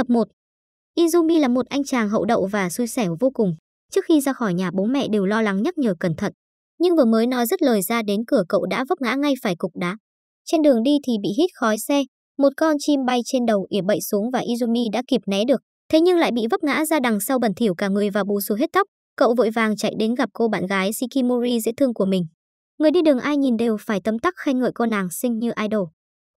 Tập 1 Izumi là một anh chàng hậu đậu và xui xẻo vô cùng. Trước khi ra khỏi nhà bố mẹ đều lo lắng nhắc nhở cẩn thận. Nhưng vừa mới nói dứt lời ra đến cửa cậu đã vấp ngã ngay phải cục đá. Trên đường đi thì bị hít khói xe, một con chim bay trên đầu ỉa bậy xuống và Izumi đã kịp né được. Thế nhưng lại bị vấp ngã ra đằng sau bẩn thỉu cả người và bù xù hết tóc. Cậu vội vàng chạy đến gặp cô bạn gái Shikimori dễ thương của mình. Người đi đường ai nhìn đều phải tấm tắc khen ngợi cô nàng xinh như idol.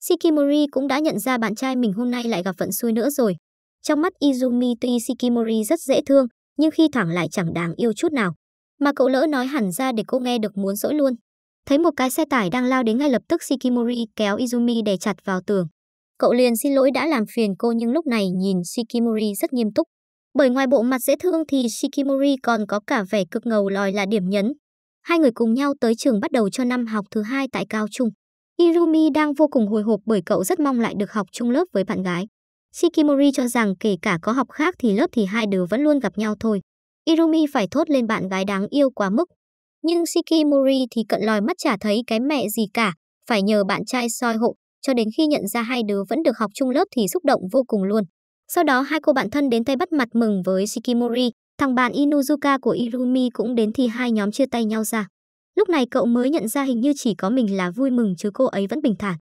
Shikimori cũng đã nhận ra bạn trai mình hôm nay lại gặp vận xui nữa rồi. Trong mắt Izumi tuy Shikimori rất dễ thương, nhưng khi thẳng lại chẳng đáng yêu chút nào. Mà cậu lỡ nói hẳn ra để cô nghe được muốn dỗi luôn. Thấy một cái xe tải đang lao đến ngay lập tức Shikimori kéo Izumi đè chặt vào tường. Cậu liền xin lỗi đã làm phiền cô nhưng lúc này nhìn Shikimori rất nghiêm túc. Bởi ngoài bộ mặt dễ thương thì Shikimori còn có cả vẻ cực ngầu lòi là điểm nhấn. Hai người cùng nhau tới trường bắt đầu cho năm học thứ hai tại cao trung. Irumi đang vô cùng hồi hộp bởi cậu rất mong lại được học chung lớp với bạn gái. Shikimori cho rằng kể cả có học khác thì lớp thì hai đứa vẫn luôn gặp nhau thôi. Irumi phải thốt lên bạn gái đáng yêu quá mức. Nhưng Shikimori thì cận lòi mắt chả thấy cái mẹ gì cả, phải nhờ bạn trai soi hộ, cho đến khi nhận ra hai đứa vẫn được học chung lớp thì xúc động vô cùng luôn. Sau đó hai cô bạn thân đến tay bắt mặt mừng với Shikimori, thằng bạn Inuzuka của Irumi cũng đến thì hai nhóm chia tay nhau ra. Lúc này cậu mới nhận ra hình như chỉ có mình là vui mừng chứ cô ấy vẫn bình thản.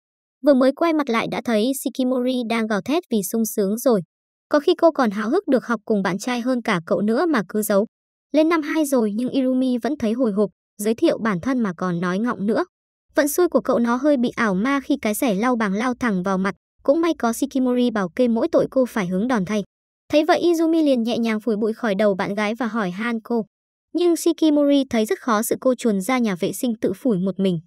Vừa mới quay mặt lại đã thấy Shikimori đang gào thét vì sung sướng rồi. Có khi cô còn háo hức được học cùng bạn trai hơn cả cậu nữa mà cứ giấu. Lên năm 2 rồi nhưng Irumi vẫn thấy hồi hộp, giới thiệu bản thân mà còn nói ngọng nữa. Vận xui của cậu nó hơi bị ảo ma khi cái rẻ lau bằng lao thẳng vào mặt, cũng may có Shikimori bảo kê mỗi tội cô phải hứng đòn thay. Thấy vậy Izumi liền nhẹ nhàng phủi bụi khỏi đầu bạn gái và hỏi Han cô. Nhưng Shikimori thấy rất khó sự cô chuồn ra nhà vệ sinh tự phủi một mình.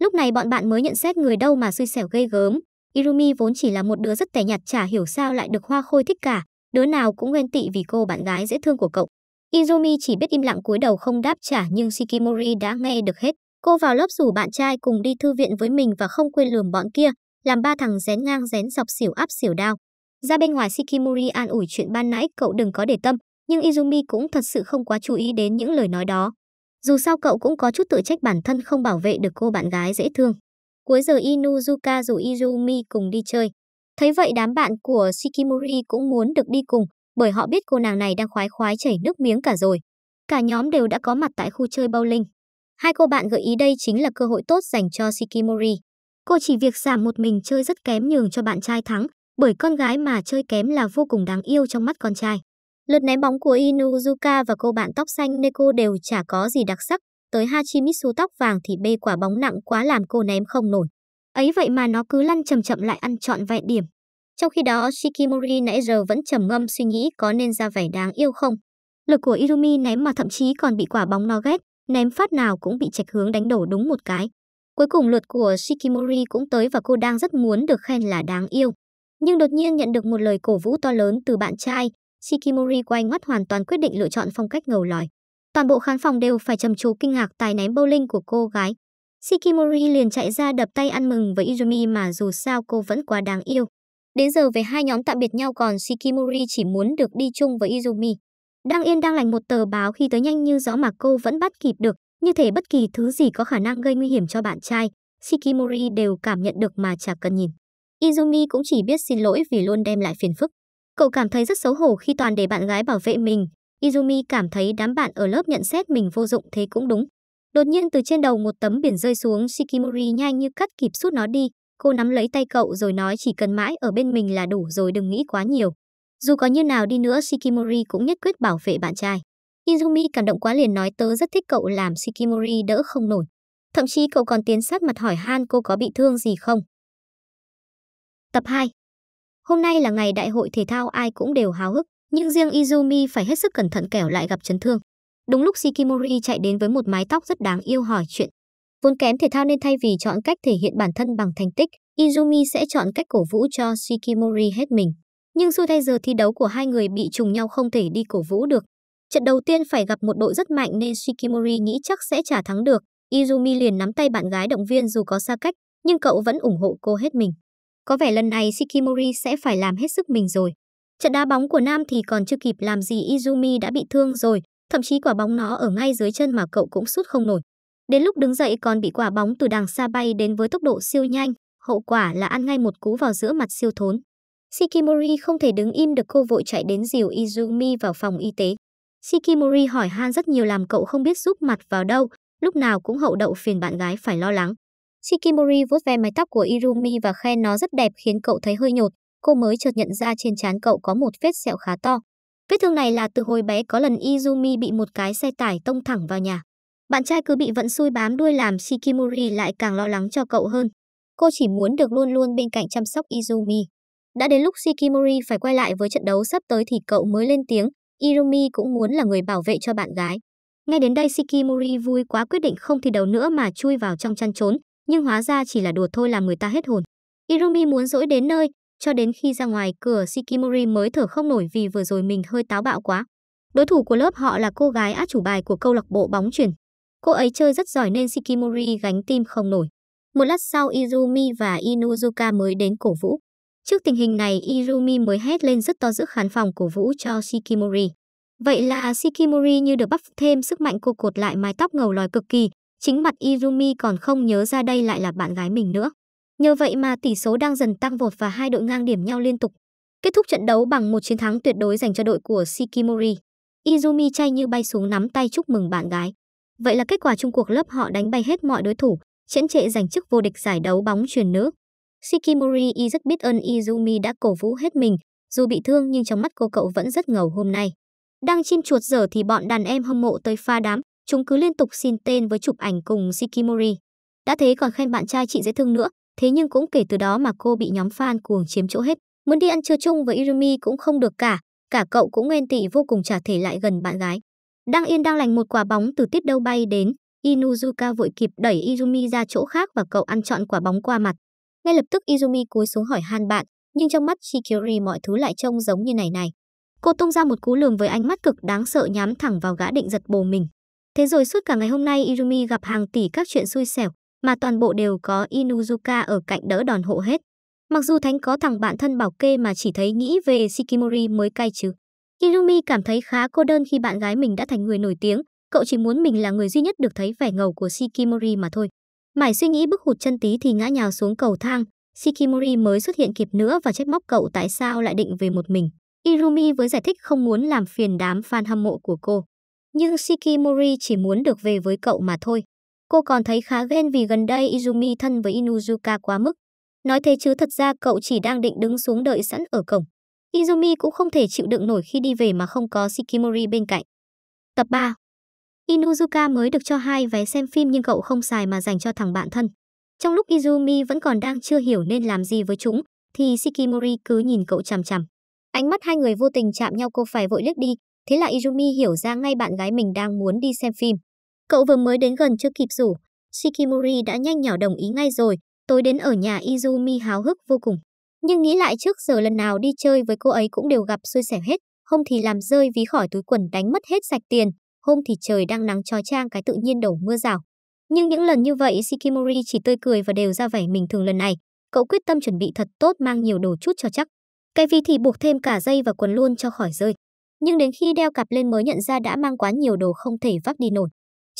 Lúc này bọn bạn mới nhận xét người đâu mà xui xẻo gây gớm. Irumi vốn chỉ là một đứa rất tẻ nhạt chả hiểu sao lại được Hoa Khôi thích cả, đứa nào cũng ghen tị vì cô bạn gái dễ thương của cậu. Izumi chỉ biết im lặng cúi đầu không đáp trả nhưng Shikimori đã nghe được hết. Cô vào lớp rủ bạn trai cùng đi thư viện với mình và không quên lườm bọn kia, làm ba thằng rén ngang rén dọc xỉu áp xỉu đao. Ra bên ngoài Shikimori an ủi chuyện ban nãy cậu đừng có để tâm, nhưng Izumi cũng thật sự không quá chú ý đến những lời nói đó. Dù sao cậu cũng có chút tự trách bản thân không bảo vệ được cô bạn gái dễ thương. Cuối giờ Inuzuka rủ Izumi cùng đi chơi. Thấy vậy đám bạn của Shikimori cũng muốn được đi cùng, bởi họ biết cô nàng này đang khoái khoái chảy nước miếng cả rồi. Cả nhóm đều đã có mặt tại khu chơi bowling. Hai cô bạn gợi ý đây chính là cơ hội tốt dành cho Shikimori. Cô chỉ việc giảm một mình chơi rất kém nhường cho bạn trai thắng, bởi con gái mà chơi kém là vô cùng đáng yêu trong mắt con trai. Lượt ném bóng của Inuzuka và cô bạn tóc xanh Neko đều chả có gì đặc sắc, tới Hachimitsu tóc vàng thì bê quả bóng nặng quá làm cô ném không nổi. Ấy vậy mà nó cứ lăn chậm chậm lại ăn trọn vẹn điểm. Trong khi đó Shikimori nãy giờ vẫn trầm ngâm suy nghĩ có nên ra vẻ đáng yêu không. Lực của Irumi ném mà thậm chí còn bị quả bóng nó ghét, ném phát nào cũng bị chạch hướng đánh đổ đúng một cái. Cuối cùng lượt của Shikimori cũng tới và cô đang rất muốn được khen là đáng yêu. Nhưng đột nhiên nhận được một lời cổ vũ to lớn từ bạn trai, Shikimori quay ngoắt hoàn toàn quyết định lựa chọn phong cách ngầu lòi. Toàn bộ khán phòng đều phải trầm trồ kinh ngạc tài ném bowling của cô gái. Shikimori liền chạy ra đập tay ăn mừng với Izumi mà dù sao cô vẫn quá đáng yêu. Đến giờ về hai nhóm tạm biệt nhau còn Shikimori chỉ muốn được đi chung với Izumi. Đang yên đang lành một tờ báo khi tới nhanh như gió mà cô vẫn bắt kịp được, như thể bất kỳ thứ gì có khả năng gây nguy hiểm cho bạn trai, Shikimori đều cảm nhận được mà chả cần nhìn. Izumi cũng chỉ biết xin lỗi vì luôn đem lại phiền phức. Cậu cảm thấy rất xấu hổ khi toàn để bạn gái bảo vệ mình. Izumi cảm thấy đám bạn ở lớp nhận xét mình vô dụng thế cũng đúng. Đột nhiên từ trên đầu một tấm biển rơi xuống, Shikimori nhanh như cắt kịp sút nó đi. Cô nắm lấy tay cậu rồi nói chỉ cần mãi ở bên mình là đủ rồi đừng nghĩ quá nhiều. Dù có như nào đi nữa, Shikimori cũng nhất quyết bảo vệ bạn trai. Izumi cảm động quá liền nói tớ rất thích cậu làm Shikimori đỡ không nổi. Thậm chí cậu còn tiến sát mặt hỏi Han cô có bị thương gì không. Tập 2 Hôm nay là ngày đại hội thể thao ai cũng đều háo hức, nhưng riêng Izumi phải hết sức cẩn thận kẻo lại gặp chấn thương. Đúng lúc Shikimori chạy đến với một mái tóc rất đáng yêu hỏi chuyện. Vốn kém thể thao nên thay vì chọn cách thể hiện bản thân bằng thành tích, Izumi sẽ chọn cách cổ vũ cho Shikimori hết mình. Nhưng xui thay giờ thi đấu của hai người bị trùng nhau không thể đi cổ vũ được. Trận đầu tiên phải gặp một đội rất mạnh nên Shikimori nghĩ chắc sẽ trả thắng được. Izumi liền nắm tay bạn gái động viên dù có xa cách, nhưng cậu vẫn ủng hộ cô hết mình. Có vẻ lần này Shikimori sẽ phải làm hết sức mình rồi. Trận đá bóng của Nam thì còn chưa kịp làm gì Izumi đã bị thương rồi, thậm chí quả bóng nó ở ngay dưới chân mà cậu cũng sút không nổi. Đến lúc đứng dậy còn bị quả bóng từ đằng xa bay đến với tốc độ siêu nhanh, hậu quả là ăn ngay một cú vào giữa mặt siêu thốn. Shikimori không thể đứng im được cô vội chạy đến dìu Izumi vào phòng y tế. Shikimori hỏi Han rất nhiều làm cậu không biết giúp mặt vào đâu, lúc nào cũng hậu đậu phiền bạn gái phải lo lắng. Shikimori vuốt ve mái tóc của Irumi và khen nó rất đẹp khiến cậu thấy hơi nhột. Cô mới chợt nhận ra trên trán cậu có một vết sẹo khá to. Vết thương này là từ hồi bé có lần Izumi bị một cái xe tải tông thẳng vào nhà. Bạn trai cứ bị vận xui bám đuôi làm Shikimori lại càng lo lắng cho cậu hơn. Cô chỉ muốn được luôn luôn bên cạnh chăm sóc Izumi. Đã đến lúc Shikimori phải quay lại với trận đấu sắp tới thì cậu mới lên tiếng, Irumi cũng muốn là người bảo vệ cho bạn gái. Ngay đến đây Shikimori vui quá quyết định không thi đấu nữa mà chui vào trong chăn trốn, nhưng hóa ra chỉ là đùa thôi làm người ta hết hồn. Irumi muốn dỗi đến nơi, cho đến khi ra ngoài cửa Shikimori mới thở không nổi vì vừa rồi mình hơi táo bạo quá. Đối thủ của lớp họ là cô gái át chủ bài của câu lạc bộ bóng chuyển. Cô ấy chơi rất giỏi nên Shikimori gánh tim không nổi. Một lát sau Irumi và Inuzuka mới đến cổ vũ. Trước tình hình này Irumi mới hét lên rất to giữa khán phòng cổ vũ cho Shikimori. Vậy là Shikimori như được bắp thêm sức mạnh cô cột lại mái tóc ngầu lòi cực kỳ, chính mặt Irumi còn không nhớ ra đây lại là bạn gái mình nữa. Nhờ vậy mà tỷ số đang dần tăng vọt và hai đội ngang điểm nhau liên tục. Kết thúc trận đấu bằng một chiến thắng tuyệt đối dành cho đội của Shikimori. Izumi chay như bay xuống nắm tay chúc mừng bạn gái. Vậy là kết quả chung cuộc lớp họ đánh bay hết mọi đối thủ, chiến trệ giành chức vô địch giải đấu bóng truyền nữ. Shikimori y rất biết ơn Izumi đã cổ vũ hết mình, dù bị thương nhưng trong mắt cô cậu vẫn rất ngầu hôm nay. Đang chim chuột dở thì bọn đàn em hâm mộ tới pha đám, Chúng cứ liên tục xin tên với chụp ảnh cùng Shikimori. Đã thế còn khen bạn trai chị dễ thương nữa, thế nhưng cũng kể từ đó mà cô bị nhóm fan cuồng chiếm chỗ hết. Muốn đi ăn trưa chung với Irumi cũng không được cả, cả cậu cũng ghen tị vô cùng trả thể lại gần bạn gái. Đang yên đang lành một quả bóng từ tiết đâu bay đến, Inuzuka vội kịp đẩy Izumi ra chỗ khác và cậu ăn trọn quả bóng qua mặt. Ngay lập tức Izumi cúi xuống hỏi han bạn, nhưng trong mắt Chikiri mọi thứ lại trông giống như này này. Cô tung ra một cú lườm với ánh mắt cực đáng sợ nhắm thẳng vào gã định giật bồ mình. Thế rồi suốt cả ngày hôm nay Irumi gặp hàng tỷ các chuyện xui xẻo, mà toàn bộ đều có Inuzuka ở cạnh đỡ đòn hộ hết. Mặc dù Thánh có thằng bạn thân bảo kê mà chỉ thấy nghĩ về Shikimori mới cay chứ. Irumi cảm thấy khá cô đơn khi bạn gái mình đã thành người nổi tiếng, cậu chỉ muốn mình là người duy nhất được thấy vẻ ngầu của Shikimori mà thôi. Mải suy nghĩ bức hụt chân tí thì ngã nhào xuống cầu thang, Shikimori mới xuất hiện kịp nữa và trách móc cậu tại sao lại định về một mình. Irumi với giải thích không muốn làm phiền đám fan hâm mộ của cô nhưng Shikimori chỉ muốn được về với cậu mà thôi. Cô còn thấy khá ghen vì gần đây Izumi thân với Inuzuka quá mức. Nói thế chứ thật ra cậu chỉ đang định đứng xuống đợi sẵn ở cổng. Izumi cũng không thể chịu đựng nổi khi đi về mà không có Shikimori bên cạnh. Tập 3 Inuzuka mới được cho hai vé xem phim nhưng cậu không xài mà dành cho thằng bạn thân. Trong lúc Izumi vẫn còn đang chưa hiểu nên làm gì với chúng, thì Shikimori cứ nhìn cậu chằm chằm. Ánh mắt hai người vô tình chạm nhau cô phải vội liếc đi, Thế là Izumi hiểu ra ngay bạn gái mình đang muốn đi xem phim. Cậu vừa mới đến gần chưa kịp rủ, Shikimori đã nhanh nhỏ đồng ý ngay rồi, tối đến ở nhà Izumi háo hức vô cùng. Nhưng nghĩ lại trước giờ lần nào đi chơi với cô ấy cũng đều gặp xui xẻo hết, hôm thì làm rơi ví khỏi túi quần đánh mất hết sạch tiền, hôm thì trời đang nắng trói trang cái tự nhiên đổ mưa rào. Nhưng những lần như vậy Shikimori chỉ tươi cười và đều ra vẻ mình thường lần này, cậu quyết tâm chuẩn bị thật tốt mang nhiều đồ chút cho chắc. Cái ví thì buộc thêm cả dây và quần luôn cho khỏi rơi nhưng đến khi đeo cặp lên mới nhận ra đã mang quá nhiều đồ không thể vác đi nổi.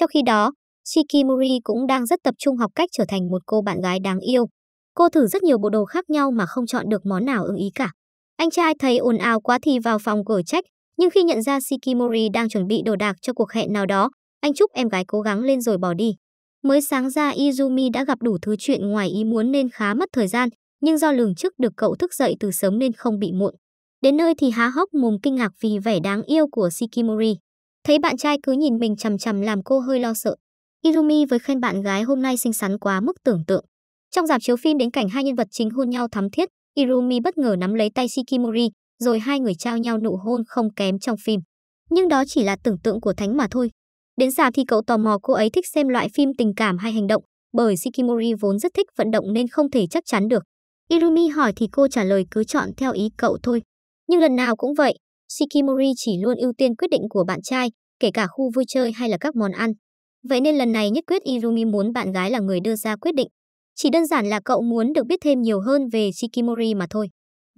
Trong khi đó, Shikimori cũng đang rất tập trung học cách trở thành một cô bạn gái đáng yêu. Cô thử rất nhiều bộ đồ khác nhau mà không chọn được món nào ưng ý cả. Anh trai thấy ồn ào quá thì vào phòng cởi trách, nhưng khi nhận ra Shikimori đang chuẩn bị đồ đạc cho cuộc hẹn nào đó, anh chúc em gái cố gắng lên rồi bỏ đi. Mới sáng ra Izumi đã gặp đủ thứ chuyện ngoài ý muốn nên khá mất thời gian, nhưng do lường trước được cậu thức dậy từ sớm nên không bị muộn. Đến nơi thì há hốc mồm kinh ngạc vì vẻ đáng yêu của Shikimori. Thấy bạn trai cứ nhìn mình chằm chằm làm cô hơi lo sợ. Irumi với khen bạn gái hôm nay xinh xắn quá mức tưởng tượng. Trong dạp chiếu phim đến cảnh hai nhân vật chính hôn nhau thắm thiết, Irumi bất ngờ nắm lấy tay Shikimori, rồi hai người trao nhau nụ hôn không kém trong phim. Nhưng đó chỉ là tưởng tượng của Thánh mà thôi. Đến dạp thì cậu tò mò cô ấy thích xem loại phim tình cảm hay hành động, bởi Shikimori vốn rất thích vận động nên không thể chắc chắn được. Irumi hỏi thì cô trả lời cứ chọn theo ý cậu thôi. Nhưng lần nào cũng vậy, Shikimori chỉ luôn ưu tiên quyết định của bạn trai, kể cả khu vui chơi hay là các món ăn. Vậy nên lần này nhất quyết Irumi muốn bạn gái là người đưa ra quyết định. Chỉ đơn giản là cậu muốn được biết thêm nhiều hơn về Shikimori mà thôi.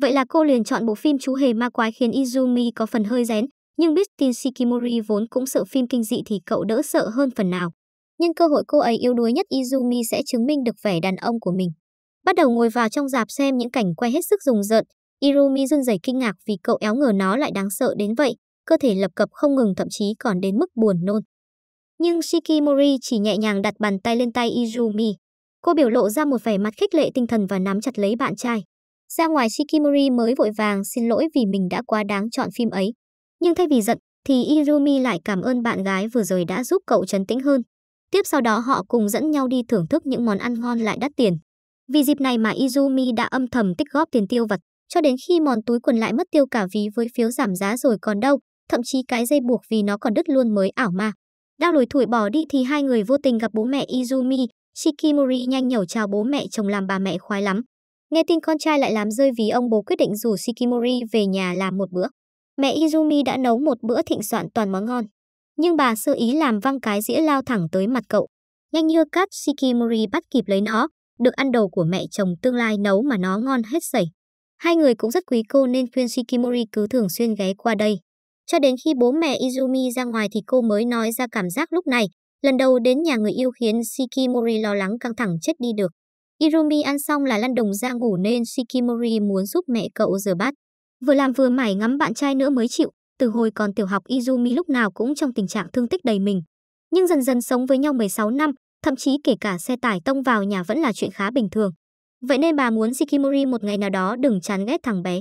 Vậy là cô liền chọn bộ phim Chú hề ma quái khiến Izumi có phần hơi rén, nhưng biết tin Shikimori vốn cũng sợ phim kinh dị thì cậu đỡ sợ hơn phần nào. Nhân cơ hội cô ấy yếu đuối nhất Izumi sẽ chứng minh được vẻ đàn ông của mình. Bắt đầu ngồi vào trong dạp xem những cảnh quay hết sức rùng rợn, Irumi run rẩy kinh ngạc vì cậu éo ngờ nó lại đáng sợ đến vậy, cơ thể lập cập không ngừng thậm chí còn đến mức buồn nôn. Nhưng Shikimori chỉ nhẹ nhàng đặt bàn tay lên tay Izumi. Cô biểu lộ ra một vẻ mặt khích lệ tinh thần và nắm chặt lấy bạn trai. Ra ngoài Shikimori mới vội vàng xin lỗi vì mình đã quá đáng chọn phim ấy. Nhưng thay vì giận, thì Izumi lại cảm ơn bạn gái vừa rồi đã giúp cậu trấn tĩnh hơn. Tiếp sau đó họ cùng dẫn nhau đi thưởng thức những món ăn ngon lại đắt tiền. Vì dịp này mà Izumi đã âm thầm tích góp tiền tiêu vặt cho đến khi mòn túi quần lại mất tiêu cả ví với phiếu giảm giá rồi còn đâu, thậm chí cái dây buộc vì nó còn đứt luôn mới ảo mà. Đao lùi thủi bỏ đi thì hai người vô tình gặp bố mẹ Izumi, Shikimori nhanh nhẩu chào bố mẹ chồng làm bà mẹ khoái lắm. Nghe tin con trai lại làm rơi vì ông bố quyết định rủ Shikimori về nhà làm một bữa. Mẹ Izumi đã nấu một bữa thịnh soạn toàn món ngon. Nhưng bà sơ ý làm văng cái dĩa lao thẳng tới mặt cậu. Nhanh như cắt Shikimori bắt kịp lấy nó, được ăn đầu của mẹ chồng tương lai nấu mà nó ngon hết sảy. Hai người cũng rất quý cô nên khuyên Shikimori cứ thường xuyên ghé qua đây. Cho đến khi bố mẹ Izumi ra ngoài thì cô mới nói ra cảm giác lúc này, lần đầu đến nhà người yêu khiến Shikimori lo lắng căng thẳng chết đi được. Izumi ăn xong là lăn đồng ra ngủ nên Shikimori muốn giúp mẹ cậu rửa bát. Vừa làm vừa mải ngắm bạn trai nữa mới chịu, từ hồi còn tiểu học Izumi lúc nào cũng trong tình trạng thương tích đầy mình. Nhưng dần dần sống với nhau 16 năm, thậm chí kể cả xe tải tông vào nhà vẫn là chuyện khá bình thường. Vậy nên bà muốn Shikimori một ngày nào đó đừng chán ghét thằng bé.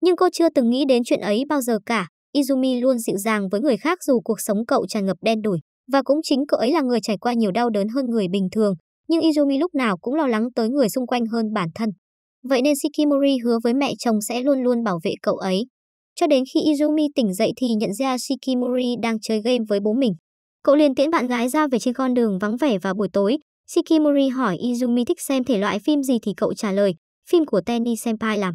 Nhưng cô chưa từng nghĩ đến chuyện ấy bao giờ cả. Izumi luôn dịu dàng với người khác dù cuộc sống cậu tràn ngập đen đủi. Và cũng chính cậu ấy là người trải qua nhiều đau đớn hơn người bình thường. Nhưng Izumi lúc nào cũng lo lắng tới người xung quanh hơn bản thân. Vậy nên Shikimori hứa với mẹ chồng sẽ luôn luôn bảo vệ cậu ấy. Cho đến khi Izumi tỉnh dậy thì nhận ra Shikimori đang chơi game với bố mình. Cậu liền tiễn bạn gái ra về trên con đường vắng vẻ vào buổi tối, Shikimori hỏi Izumi thích xem thể loại phim gì thì cậu trả lời, phim của Tenny Senpai làm.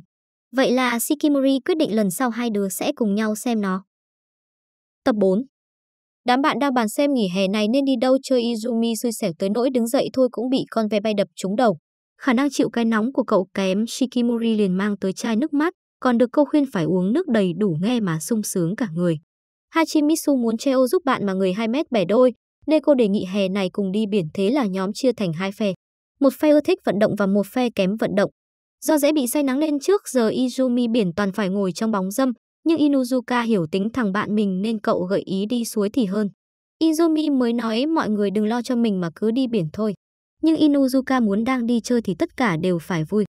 Vậy là Shikimori quyết định lần sau hai đứa sẽ cùng nhau xem nó. Tập 4 Đám bạn đang bàn xem nghỉ hè này nên đi đâu chơi Izumi xui xẻo tới nỗi đứng dậy thôi cũng bị con ve bay đập trúng đầu. Khả năng chịu cái nóng của cậu kém Shikimori liền mang tới chai nước mát, còn được cô khuyên phải uống nước đầy đủ nghe mà sung sướng cả người. Hachimitsu muốn treo giúp bạn mà người 2 mét bẻ đôi, nên cô đề nghị hè này cùng đi biển thế là nhóm chia thành hai phe. Một phe ưa thích vận động và một phe kém vận động. Do dễ bị say nắng nên trước giờ Izumi biển toàn phải ngồi trong bóng dâm, nhưng Inuzuka hiểu tính thằng bạn mình nên cậu gợi ý đi suối thì hơn. Izumi mới nói mọi người đừng lo cho mình mà cứ đi biển thôi. Nhưng Inuzuka muốn đang đi chơi thì tất cả đều phải vui.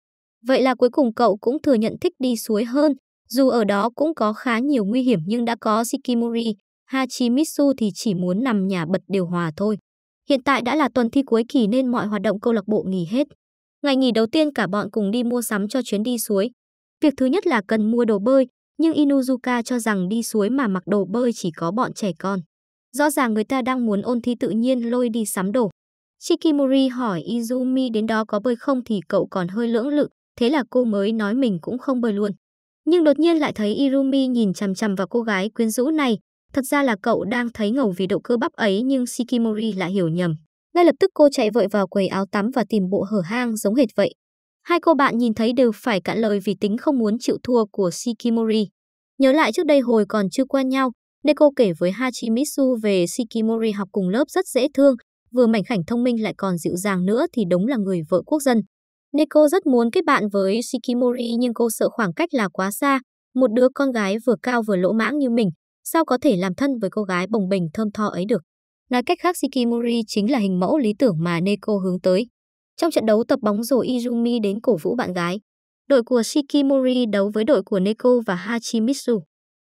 Vậy là cuối cùng cậu cũng thừa nhận thích đi suối hơn, dù ở đó cũng có khá nhiều nguy hiểm nhưng đã có Shikimori, Hachimitsu thì chỉ muốn nằm nhà bật điều hòa thôi. Hiện tại đã là tuần thi cuối kỳ nên mọi hoạt động câu lạc bộ nghỉ hết. Ngày nghỉ đầu tiên cả bọn cùng đi mua sắm cho chuyến đi suối. Việc thứ nhất là cần mua đồ bơi, nhưng Inuzuka cho rằng đi suối mà mặc đồ bơi chỉ có bọn trẻ con. Rõ ràng người ta đang muốn ôn thi tự nhiên lôi đi sắm đồ. Shikimori hỏi Izumi đến đó có bơi không thì cậu còn hơi lưỡng lự, thế là cô mới nói mình cũng không bơi luôn. Nhưng đột nhiên lại thấy Irumi nhìn chằm chằm vào cô gái quyến rũ này, Thật ra là cậu đang thấy ngầu vì độ cơ bắp ấy nhưng Shikimori lại hiểu nhầm. Ngay lập tức cô chạy vội vào quầy áo tắm và tìm bộ hở hang giống hệt vậy. Hai cô bạn nhìn thấy đều phải cạn lời vì tính không muốn chịu thua của Shikimori. Nhớ lại trước đây hồi còn chưa quen nhau, Neko kể với Hachimitsu về Shikimori học cùng lớp rất dễ thương, vừa mảnh khảnh thông minh lại còn dịu dàng nữa thì đúng là người vợ quốc dân. Neko rất muốn kết bạn với Shikimori nhưng cô sợ khoảng cách là quá xa, một đứa con gái vừa cao vừa lỗ mãng như mình, sao có thể làm thân với cô gái bồng bềnh thơm tho ấy được. Nói cách khác Shikimori chính là hình mẫu lý tưởng mà Neko hướng tới. Trong trận đấu tập bóng rổ Izumi đến cổ vũ bạn gái. Đội của Shikimori đấu với đội của Neko và Hachimitsu.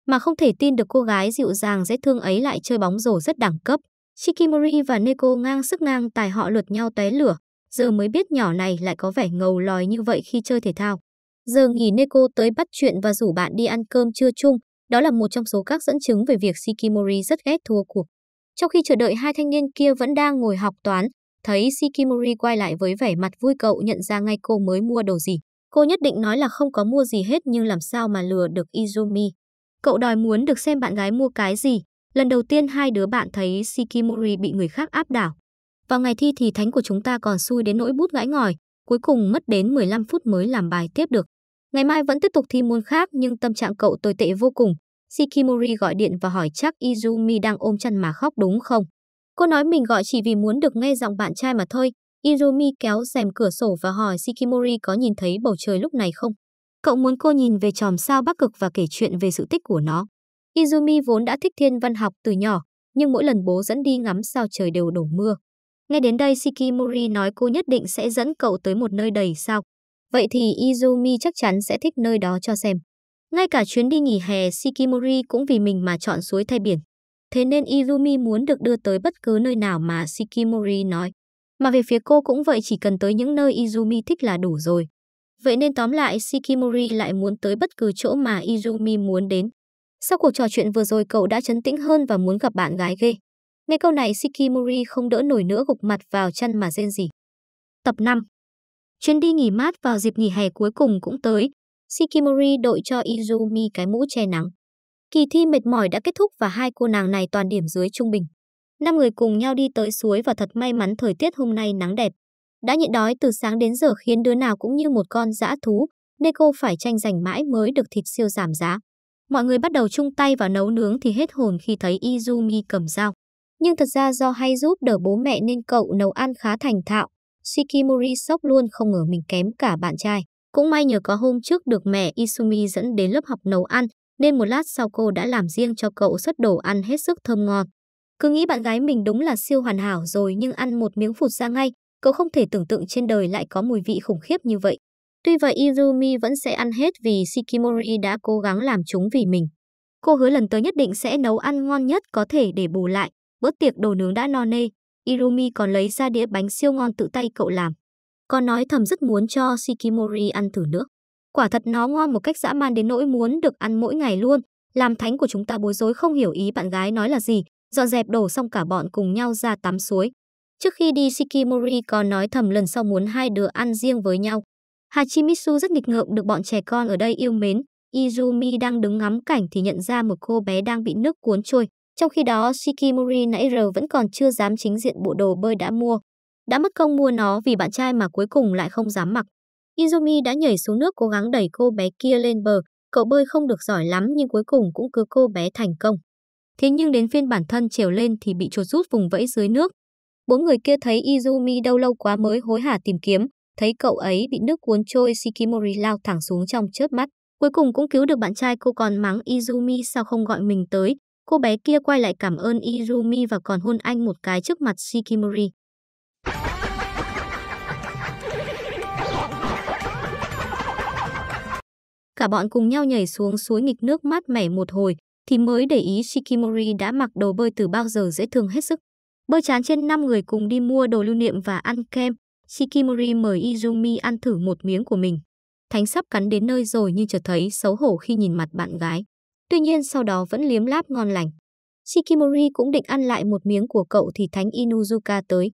Mà không thể tin được cô gái dịu dàng dễ thương ấy lại chơi bóng rổ rất đẳng cấp. Shikimori và Neko ngang sức ngang tài họ luật nhau té lửa. Giờ mới biết nhỏ này lại có vẻ ngầu lòi như vậy khi chơi thể thao. Giờ nghỉ Neko tới bắt chuyện và rủ bạn đi ăn cơm trưa chung, đó là một trong số các dẫn chứng về việc Shikimori rất ghét thua cuộc. Trong khi chờ đợi hai thanh niên kia vẫn đang ngồi học toán, thấy Shikimori quay lại với vẻ mặt vui cậu nhận ra ngay cô mới mua đồ gì. Cô nhất định nói là không có mua gì hết nhưng làm sao mà lừa được Izumi. Cậu đòi muốn được xem bạn gái mua cái gì. Lần đầu tiên hai đứa bạn thấy Shikimori bị người khác áp đảo. Vào ngày thi thì thánh của chúng ta còn xui đến nỗi bút gãy ngòi, cuối cùng mất đến 15 phút mới làm bài tiếp được. Ngày mai vẫn tiếp tục thi môn khác nhưng tâm trạng cậu tồi tệ vô cùng. Shikimori gọi điện và hỏi chắc Izumi đang ôm chân mà khóc đúng không? Cô nói mình gọi chỉ vì muốn được nghe giọng bạn trai mà thôi. Izumi kéo rèm cửa sổ và hỏi Shikimori có nhìn thấy bầu trời lúc này không? Cậu muốn cô nhìn về chòm sao bắc cực và kể chuyện về sự tích của nó. Izumi vốn đã thích thiên văn học từ nhỏ, nhưng mỗi lần bố dẫn đi ngắm sao trời đều đổ mưa. Nghe đến đây Shikimori nói cô nhất định sẽ dẫn cậu tới một nơi đầy sao vậy thì Izumi chắc chắn sẽ thích nơi đó cho xem. Ngay cả chuyến đi nghỉ hè Shikimori cũng vì mình mà chọn suối thay biển. Thế nên Izumi muốn được đưa tới bất cứ nơi nào mà Shikimori nói. Mà về phía cô cũng vậy chỉ cần tới những nơi Izumi thích là đủ rồi. Vậy nên tóm lại Shikimori lại muốn tới bất cứ chỗ mà Izumi muốn đến. Sau cuộc trò chuyện vừa rồi cậu đã chấn tĩnh hơn và muốn gặp bạn gái ghê. Nghe câu này Shikimori không đỡ nổi nữa gục mặt vào chân mà rên rỉ. Tập 5 Chuyến đi nghỉ mát vào dịp nghỉ hè cuối cùng cũng tới. Shikimori đội cho Izumi cái mũ che nắng. Kỳ thi mệt mỏi đã kết thúc và hai cô nàng này toàn điểm dưới trung bình. Năm người cùng nhau đi tới suối và thật may mắn thời tiết hôm nay nắng đẹp. Đã nhịn đói từ sáng đến giờ khiến đứa nào cũng như một con dã thú, nên cô phải tranh giành mãi mới được thịt siêu giảm giá. Mọi người bắt đầu chung tay vào nấu nướng thì hết hồn khi thấy Izumi cầm dao. Nhưng thật ra do hay giúp đỡ bố mẹ nên cậu nấu ăn khá thành thạo, Shikimori sốc luôn không ngờ mình kém cả bạn trai. Cũng may nhờ có hôm trước được mẹ Isumi dẫn đến lớp học nấu ăn, nên một lát sau cô đã làm riêng cho cậu xuất đồ ăn hết sức thơm ngon. Cứ nghĩ bạn gái mình đúng là siêu hoàn hảo rồi nhưng ăn một miếng phụt ra ngay, cậu không thể tưởng tượng trên đời lại có mùi vị khủng khiếp như vậy. Tuy vậy Izumi vẫn sẽ ăn hết vì Shikimori đã cố gắng làm chúng vì mình. Cô hứa lần tới nhất định sẽ nấu ăn ngon nhất có thể để bù lại, bữa tiệc đồ nướng đã no nê, Irumi còn lấy ra đĩa bánh siêu ngon tự tay cậu làm. Còn nói thầm rất muốn cho Shikimori ăn thử nữa. Quả thật nó ngon một cách dã man đến nỗi muốn được ăn mỗi ngày luôn. Làm thánh của chúng ta bối rối không hiểu ý bạn gái nói là gì, dọn dẹp đổ xong cả bọn cùng nhau ra tắm suối. Trước khi đi Shikimori còn nói thầm lần sau muốn hai đứa ăn riêng với nhau. Hachimitsu rất nghịch ngợm được bọn trẻ con ở đây yêu mến. Izumi đang đứng ngắm cảnh thì nhận ra một cô bé đang bị nước cuốn trôi, trong khi đó, Shikimori nãy giờ vẫn còn chưa dám chính diện bộ đồ bơi đã mua. Đã mất công mua nó vì bạn trai mà cuối cùng lại không dám mặc. Izumi đã nhảy xuống nước cố gắng đẩy cô bé kia lên bờ. Cậu bơi không được giỏi lắm nhưng cuối cùng cũng cứu cô bé thành công. Thế nhưng đến phiên bản thân trèo lên thì bị chuột rút vùng vẫy dưới nước. Bốn người kia thấy Izumi đâu lâu quá mới hối hả tìm kiếm, thấy cậu ấy bị nước cuốn trôi Shikimori lao thẳng xuống trong chớp mắt. Cuối cùng cũng cứu được bạn trai cô còn mắng Izumi sao không gọi mình tới, Cô bé kia quay lại cảm ơn Izumi và còn hôn anh một cái trước mặt Shikimori. Cả bọn cùng nhau nhảy xuống suối nghịch nước mát mẻ một hồi thì mới để ý Shikimori đã mặc đồ bơi từ bao giờ dễ thương hết sức. Bơi chán trên 5 người cùng đi mua đồ lưu niệm và ăn kem, Shikimori mời Izumi ăn thử một miếng của mình. Thánh sắp cắn đến nơi rồi nhưng chợt thấy xấu hổ khi nhìn mặt bạn gái. Tuy nhiên sau đó vẫn liếm láp ngon lành. Shikimori cũng định ăn lại một miếng của cậu thì thánh Inuzuka tới.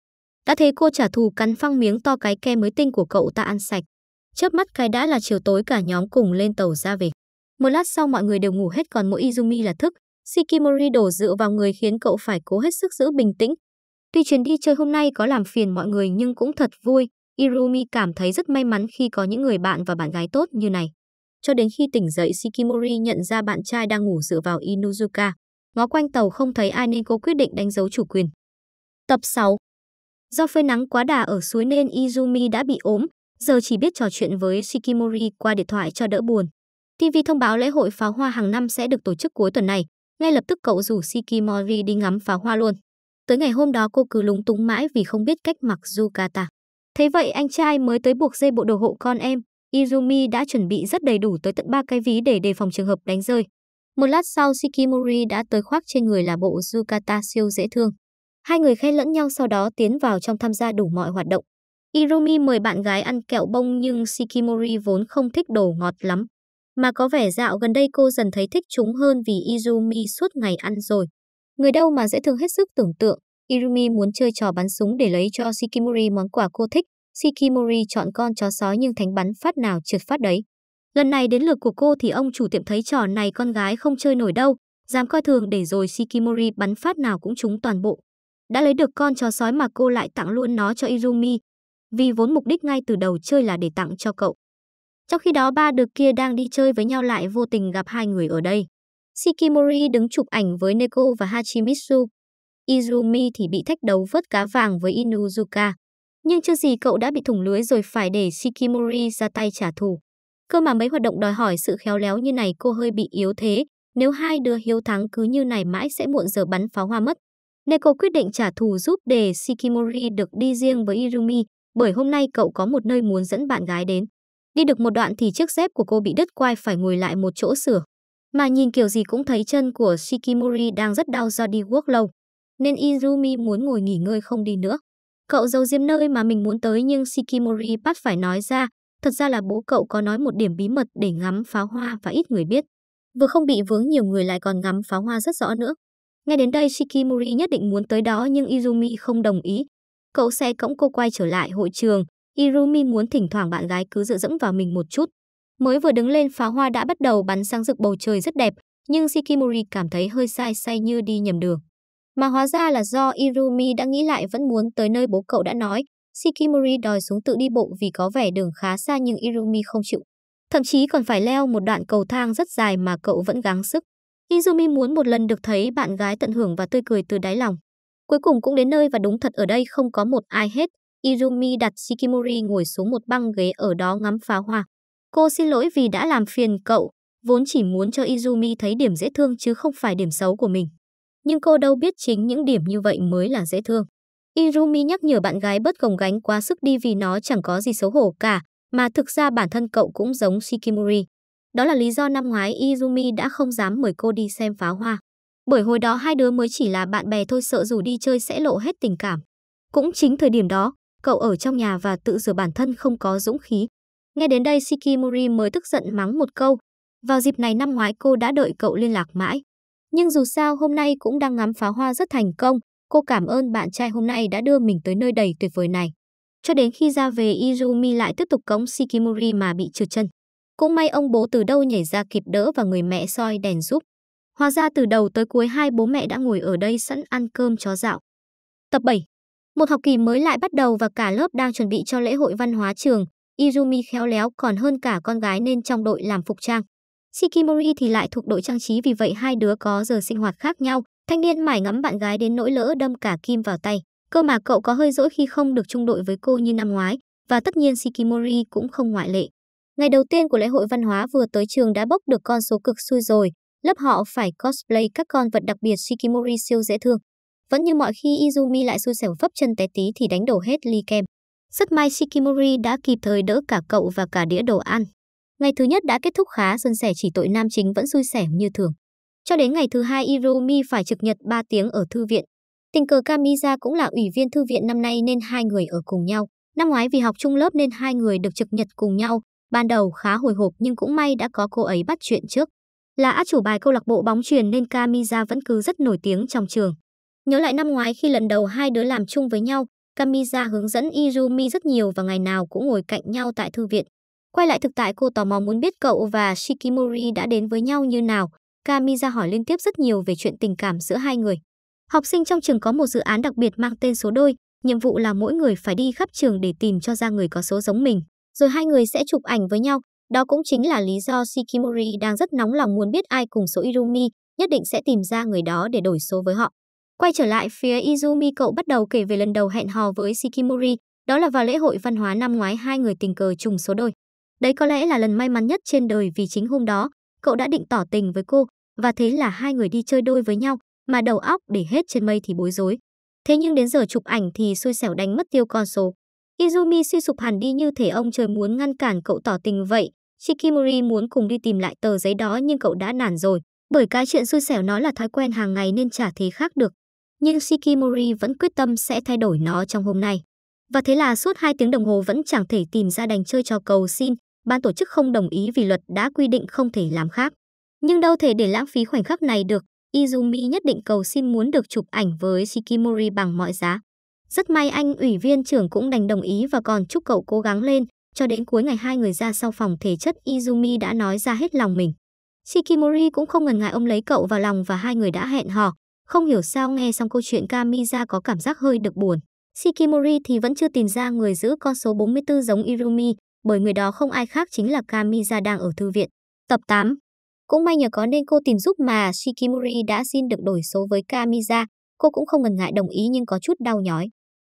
Đã thấy cô trả thù cắn phăng miếng to cái ke mới tinh của cậu ta ăn sạch. Chớp mắt cái đã là chiều tối cả nhóm cùng lên tàu ra về. Một lát sau mọi người đều ngủ hết còn mỗi Izumi là thức. Shikimori đổ dựa vào người khiến cậu phải cố hết sức giữ bình tĩnh. Tuy chuyến đi chơi hôm nay có làm phiền mọi người nhưng cũng thật vui. Irumi cảm thấy rất may mắn khi có những người bạn và bạn gái tốt như này cho đến khi tỉnh dậy Shikimori nhận ra bạn trai đang ngủ dựa vào Inuzuka. Ngó quanh tàu không thấy ai nên cô quyết định đánh dấu chủ quyền. Tập 6 Do phơi nắng quá đà ở suối nên Izumi đã bị ốm, giờ chỉ biết trò chuyện với Shikimori qua điện thoại cho đỡ buồn. TV thông báo lễ hội pháo hoa hàng năm sẽ được tổ chức cuối tuần này, ngay lập tức cậu rủ Shikimori đi ngắm pháo hoa luôn. Tới ngày hôm đó cô cứ lúng túng mãi vì không biết cách mặc yukata. Thế vậy anh trai mới tới buộc dây bộ đồ hộ con em, Izumi đã chuẩn bị rất đầy đủ tới tận 3 cái ví để đề phòng trường hợp đánh rơi. Một lát sau Shikimori đã tới khoác trên người là bộ yukata siêu dễ thương. Hai người khen lẫn nhau sau đó tiến vào trong tham gia đủ mọi hoạt động. Irumi mời bạn gái ăn kẹo bông nhưng Shikimori vốn không thích đồ ngọt lắm. Mà có vẻ dạo gần đây cô dần thấy thích chúng hơn vì Izumi suốt ngày ăn rồi. Người đâu mà dễ thương hết sức tưởng tượng, Irumi muốn chơi trò bắn súng để lấy cho Shikimori món quà cô thích, Shikimori chọn con chó sói nhưng thánh bắn phát nào trượt phát đấy. Lần này đến lượt của cô thì ông chủ tiệm thấy trò này con gái không chơi nổi đâu, dám coi thường để rồi Shikimori bắn phát nào cũng trúng toàn bộ. Đã lấy được con chó sói mà cô lại tặng luôn nó cho Irumi, vì vốn mục đích ngay từ đầu chơi là để tặng cho cậu. Trong khi đó ba đứa kia đang đi chơi với nhau lại vô tình gặp hai người ở đây. Shikimori đứng chụp ảnh với Neko và Hachimitsu. Izumi thì bị thách đấu vớt cá vàng với Inuzuka. Nhưng chưa gì cậu đã bị thủng lưới rồi phải để Shikimori ra tay trả thù. Cơ mà mấy hoạt động đòi hỏi sự khéo léo như này cô hơi bị yếu thế, nếu hai đứa hiếu thắng cứ như này mãi sẽ muộn giờ bắn pháo hoa mất. Nên cô quyết định trả thù giúp để Shikimori được đi riêng với Irumi, bởi hôm nay cậu có một nơi muốn dẫn bạn gái đến. Đi được một đoạn thì chiếc dép của cô bị đứt quai phải ngồi lại một chỗ sửa. Mà nhìn kiểu gì cũng thấy chân của Shikimori đang rất đau do đi guốc lâu. Nên Irumi muốn ngồi nghỉ ngơi không đi nữa. Cậu giấu diếm nơi mà mình muốn tới nhưng Shikimori bắt phải nói ra, thật ra là bố cậu có nói một điểm bí mật để ngắm pháo hoa và ít người biết. Vừa không bị vướng nhiều người lại còn ngắm pháo hoa rất rõ nữa. Nghe đến đây Shikimori nhất định muốn tới đó nhưng Izumi không đồng ý. Cậu xe cõng cô quay trở lại hội trường, Irumi muốn thỉnh thoảng bạn gái cứ dựa dẫm vào mình một chút. Mới vừa đứng lên pháo hoa đã bắt đầu bắn sang rực bầu trời rất đẹp, nhưng Shikimori cảm thấy hơi sai say như đi nhầm đường. Mà hóa ra là do Irumi đã nghĩ lại vẫn muốn tới nơi bố cậu đã nói. Shikimori đòi xuống tự đi bộ vì có vẻ đường khá xa nhưng Irumi không chịu. Thậm chí còn phải leo một đoạn cầu thang rất dài mà cậu vẫn gắng sức. Izumi muốn một lần được thấy bạn gái tận hưởng và tươi cười từ đáy lòng. Cuối cùng cũng đến nơi và đúng thật ở đây không có một ai hết. Irumi đặt Shikimori ngồi xuống một băng ghế ở đó ngắm pháo hoa. Cô xin lỗi vì đã làm phiền cậu, vốn chỉ muốn cho Izumi thấy điểm dễ thương chứ không phải điểm xấu của mình nhưng cô đâu biết chính những điểm như vậy mới là dễ thương. Irumi nhắc nhở bạn gái bớt gồng gánh quá sức đi vì nó chẳng có gì xấu hổ cả, mà thực ra bản thân cậu cũng giống Shikimori. Đó là lý do năm ngoái Izumi đã không dám mời cô đi xem pháo hoa. Bởi hồi đó hai đứa mới chỉ là bạn bè thôi sợ dù đi chơi sẽ lộ hết tình cảm. Cũng chính thời điểm đó, cậu ở trong nhà và tự rửa bản thân không có dũng khí. Nghe đến đây Shikimori mới tức giận mắng một câu. Vào dịp này năm ngoái cô đã đợi cậu liên lạc mãi. Nhưng dù sao hôm nay cũng đang ngắm pháo hoa rất thành công, cô cảm ơn bạn trai hôm nay đã đưa mình tới nơi đầy tuyệt vời này. Cho đến khi ra về Izumi lại tiếp tục cống Shikimori mà bị trượt chân. Cũng may ông bố từ đâu nhảy ra kịp đỡ và người mẹ soi đèn giúp. Hóa ra từ đầu tới cuối hai bố mẹ đã ngồi ở đây sẵn ăn cơm chó dạo. Tập 7 Một học kỳ mới lại bắt đầu và cả lớp đang chuẩn bị cho lễ hội văn hóa trường. Izumi khéo léo còn hơn cả con gái nên trong đội làm phục trang. Shikimori thì lại thuộc đội trang trí vì vậy hai đứa có giờ sinh hoạt khác nhau. Thanh niên mải ngắm bạn gái đến nỗi lỡ đâm cả kim vào tay. Cơ mà cậu có hơi dỗi khi không được chung đội với cô như năm ngoái và tất nhiên Shikimori cũng không ngoại lệ. Ngày đầu tiên của lễ hội văn hóa vừa tới trường đã bốc được con số cực xui rồi. Lớp họ phải cosplay các con vật đặc biệt Shikimori siêu dễ thương. Vẫn như mọi khi Izumi lại xui xẻo vấp chân té tí thì đánh đổ hết ly kem. Rất may Shikimori đã kịp thời đỡ cả cậu và cả đĩa đồ ăn. Ngày thứ nhất đã kết thúc khá suôn sẻ chỉ tội nam chính vẫn xui xẻo như thường. Cho đến ngày thứ hai Irumi phải trực nhật 3 tiếng ở thư viện. Tình cờ Kamiza cũng là ủy viên thư viện năm nay nên hai người ở cùng nhau. Năm ngoái vì học chung lớp nên hai người được trực nhật cùng nhau. Ban đầu khá hồi hộp nhưng cũng may đã có cô ấy bắt chuyện trước. Là át chủ bài câu lạc bộ bóng truyền nên Kamiza vẫn cứ rất nổi tiếng trong trường. Nhớ lại năm ngoái khi lần đầu hai đứa làm chung với nhau, Kamiza hướng dẫn Irumi rất nhiều và ngày nào cũng ngồi cạnh nhau tại thư viện. Quay lại thực tại cô tò mò muốn biết cậu và Shikimori đã đến với nhau như nào. Kamiza hỏi liên tiếp rất nhiều về chuyện tình cảm giữa hai người. Học sinh trong trường có một dự án đặc biệt mang tên số đôi, nhiệm vụ là mỗi người phải đi khắp trường để tìm cho ra người có số giống mình, rồi hai người sẽ chụp ảnh với nhau. Đó cũng chính là lý do Shikimori đang rất nóng lòng muốn biết ai cùng số Irumi, nhất định sẽ tìm ra người đó để đổi số với họ. Quay trở lại phía Izumi cậu bắt đầu kể về lần đầu hẹn hò với Shikimori, đó là vào lễ hội văn hóa năm ngoái hai người tình cờ trùng số đôi. Đấy có lẽ là lần may mắn nhất trên đời vì chính hôm đó, cậu đã định tỏ tình với cô, và thế là hai người đi chơi đôi với nhau, mà đầu óc để hết trên mây thì bối rối. Thế nhưng đến giờ chụp ảnh thì xui xẻo đánh mất tiêu con số. Izumi suy sụp hẳn đi như thể ông trời muốn ngăn cản cậu tỏ tình vậy. Shikimori muốn cùng đi tìm lại tờ giấy đó nhưng cậu đã nản rồi, bởi cái chuyện xui xẻo nó là thói quen hàng ngày nên chả thế khác được. Nhưng Shikimori vẫn quyết tâm sẽ thay đổi nó trong hôm nay. Và thế là suốt 2 tiếng đồng hồ vẫn chẳng thể tìm ra đành chơi trò cầu xin, ban tổ chức không đồng ý vì luật đã quy định không thể làm khác. Nhưng đâu thể để lãng phí khoảnh khắc này được, Izumi nhất định cầu xin muốn được chụp ảnh với Shikimori bằng mọi giá. Rất may anh ủy viên trưởng cũng đành đồng ý và còn chúc cậu cố gắng lên, cho đến cuối ngày hai người ra sau phòng thể chất Izumi đã nói ra hết lòng mình. Shikimori cũng không ngần ngại ôm lấy cậu vào lòng và hai người đã hẹn hò. Không hiểu sao nghe xong câu chuyện Kamiza có cảm giác hơi được buồn. Shikimori thì vẫn chưa tìm ra người giữ con số 44 giống Irumi, bởi người đó không ai khác chính là Kamiza đang ở thư viện. Tập 8 Cũng may nhờ có nên cô tìm giúp mà Shikimori đã xin được đổi số với Kamiza cô cũng không ngần ngại đồng ý nhưng có chút đau nhói.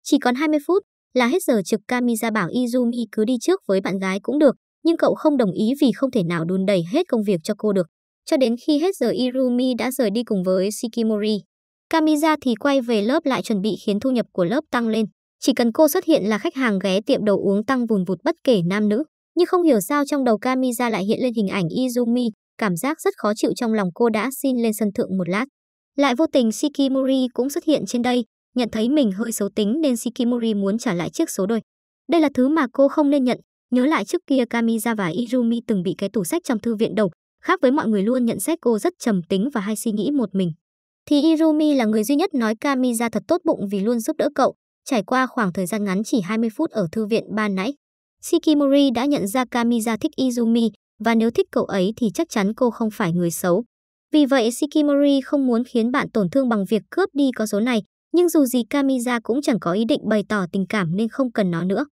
Chỉ còn 20 phút là hết giờ trực Kamiza bảo Izumi cứ đi trước với bạn gái cũng được, nhưng cậu không đồng ý vì không thể nào đùn đẩy hết công việc cho cô được. Cho đến khi hết giờ Irumi đã rời đi cùng với Shikimori. Kamiza thì quay về lớp lại chuẩn bị khiến thu nhập của lớp tăng lên. Chỉ cần cô xuất hiện là khách hàng ghé tiệm đồ uống tăng vùn vụt bất kể nam nữ. Nhưng không hiểu sao trong đầu Kamiza lại hiện lên hình ảnh Izumi, cảm giác rất khó chịu trong lòng cô đã xin lên sân thượng một lát. Lại vô tình Shikimori cũng xuất hiện trên đây, nhận thấy mình hơi xấu tính nên Shikimori muốn trả lại chiếc số đôi. Đây là thứ mà cô không nên nhận, nhớ lại trước kia Kamiza và Izumi từng bị cái tủ sách trong thư viện độc, khác với mọi người luôn nhận xét cô rất trầm tính và hay suy nghĩ một mình. Thì Izumi là người duy nhất nói Kamiza thật tốt bụng vì luôn giúp đỡ cậu, Trải qua khoảng thời gian ngắn chỉ 20 phút ở thư viện ban nãy, Shikimori đã nhận ra Kamiya thích Izumi và nếu thích cậu ấy thì chắc chắn cô không phải người xấu. Vì vậy Shikimori không muốn khiến bạn tổn thương bằng việc cướp đi con số này, nhưng dù gì Kamiya cũng chẳng có ý định bày tỏ tình cảm nên không cần nó nữa.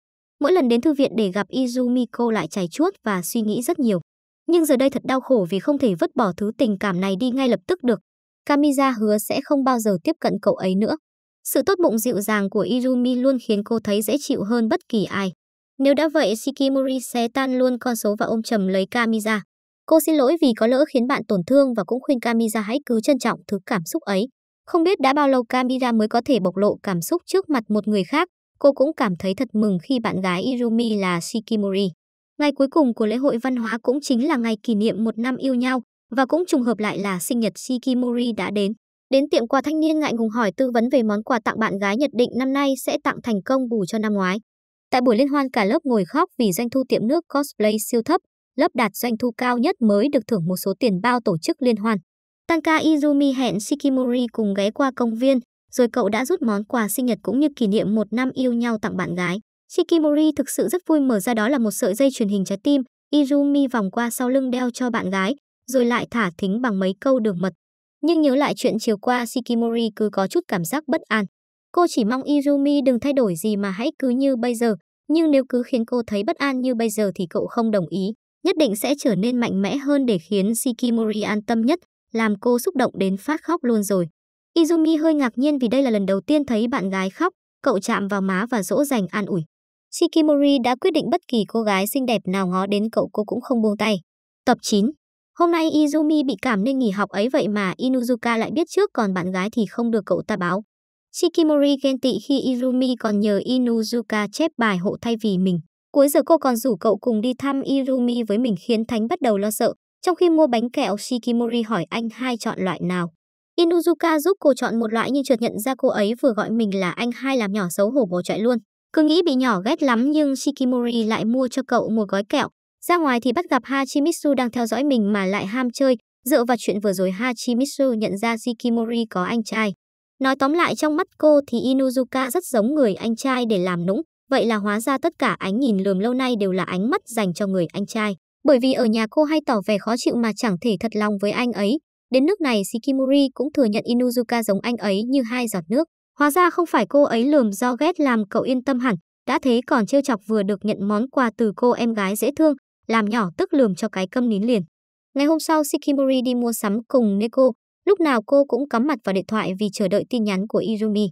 Mỗi lần đến thư viện để gặp Izumi cô lại chảy chuốt và suy nghĩ rất nhiều. Nhưng giờ đây thật đau khổ vì không thể vứt bỏ thứ tình cảm này đi ngay lập tức được. Kamiya hứa sẽ không bao giờ tiếp cận cậu ấy nữa. Sự tốt bụng dịu dàng của Irumi luôn khiến cô thấy dễ chịu hơn bất kỳ ai. Nếu đã vậy, Shikimori sẽ tan luôn con số và ôm chầm lấy Kamiza. Cô xin lỗi vì có lỡ khiến bạn tổn thương và cũng khuyên Kamiza hãy cứ trân trọng thứ cảm xúc ấy. Không biết đã bao lâu Kamiza mới có thể bộc lộ cảm xúc trước mặt một người khác, cô cũng cảm thấy thật mừng khi bạn gái Irumi là Shikimori. Ngày cuối cùng của lễ hội văn hóa cũng chính là ngày kỷ niệm một năm yêu nhau và cũng trùng hợp lại là sinh nhật Shikimori đã đến. Đến tiệm quà thanh niên ngại ngùng hỏi tư vấn về món quà tặng bạn gái Nhật Định năm nay sẽ tặng thành công bù cho năm ngoái. Tại buổi liên hoan cả lớp ngồi khóc vì doanh thu tiệm nước cosplay siêu thấp, lớp đạt doanh thu cao nhất mới được thưởng một số tiền bao tổ chức liên hoan. Tanka Izumi hẹn Shikimori cùng ghé qua công viên, rồi cậu đã rút món quà sinh nhật cũng như kỷ niệm một năm yêu nhau tặng bạn gái. Shikimori thực sự rất vui mở ra đó là một sợi dây truyền hình trái tim, Izumi vòng qua sau lưng đeo cho bạn gái, rồi lại thả thính bằng mấy câu đường mật. Nhưng nhớ lại chuyện chiều qua Shikimori cứ có chút cảm giác bất an. Cô chỉ mong Izumi đừng thay đổi gì mà hãy cứ như bây giờ. Nhưng nếu cứ khiến cô thấy bất an như bây giờ thì cậu không đồng ý. Nhất định sẽ trở nên mạnh mẽ hơn để khiến Shikimori an tâm nhất, làm cô xúc động đến phát khóc luôn rồi. Izumi hơi ngạc nhiên vì đây là lần đầu tiên thấy bạn gái khóc, cậu chạm vào má và dỗ dành an ủi. Shikimori đã quyết định bất kỳ cô gái xinh đẹp nào ngó đến cậu cô cũng không buông tay. Tập 9 Hôm nay Izumi bị cảm nên nghỉ học ấy vậy mà Inuzuka lại biết trước còn bạn gái thì không được cậu ta báo. Shikimori ghen tị khi Izumi còn nhờ Inuzuka chép bài hộ thay vì mình. Cuối giờ cô còn rủ cậu cùng đi thăm Izumi với mình khiến Thánh bắt đầu lo sợ. Trong khi mua bánh kẹo, Shikimori hỏi anh hai chọn loại nào. Inuzuka giúp cô chọn một loại nhưng chợt nhận ra cô ấy vừa gọi mình là anh hai làm nhỏ xấu hổ bỏ chạy luôn. Cứ nghĩ bị nhỏ ghét lắm nhưng Shikimori lại mua cho cậu một gói kẹo. Ra ngoài thì bắt gặp Hachimitsu đang theo dõi mình mà lại ham chơi, dựa vào chuyện vừa rồi Hachimitsu nhận ra Shikimori có anh trai. Nói tóm lại trong mắt cô thì Inuzuka rất giống người anh trai để làm nũng, vậy là hóa ra tất cả ánh nhìn lườm lâu nay đều là ánh mắt dành cho người anh trai. Bởi vì ở nhà cô hay tỏ vẻ khó chịu mà chẳng thể thật lòng với anh ấy. Đến nước này Shikimori cũng thừa nhận Inuzuka giống anh ấy như hai giọt nước. Hóa ra không phải cô ấy lườm do ghét làm cậu yên tâm hẳn, đã thế còn trêu chọc vừa được nhận món quà từ cô em gái dễ thương, làm nhỏ tức lườm cho cái câm nín liền. Ngày hôm sau Shikimori đi mua sắm cùng Neko, lúc nào cô cũng cắm mặt vào điện thoại vì chờ đợi tin nhắn của Irumi.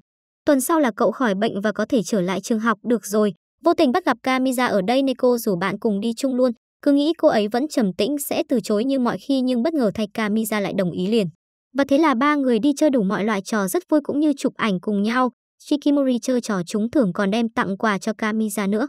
Tuần sau là cậu khỏi bệnh và có thể trở lại trường học được rồi. Vô tình bắt gặp Kamiza ở đây Neko rủ bạn cùng đi chung luôn, cứ nghĩ cô ấy vẫn trầm tĩnh sẽ từ chối như mọi khi nhưng bất ngờ thay Kamiza lại đồng ý liền. Và thế là ba người đi chơi đủ mọi loại trò rất vui cũng như chụp ảnh cùng nhau. Shikimori chơi trò chúng thưởng còn đem tặng quà cho Kamiza nữa.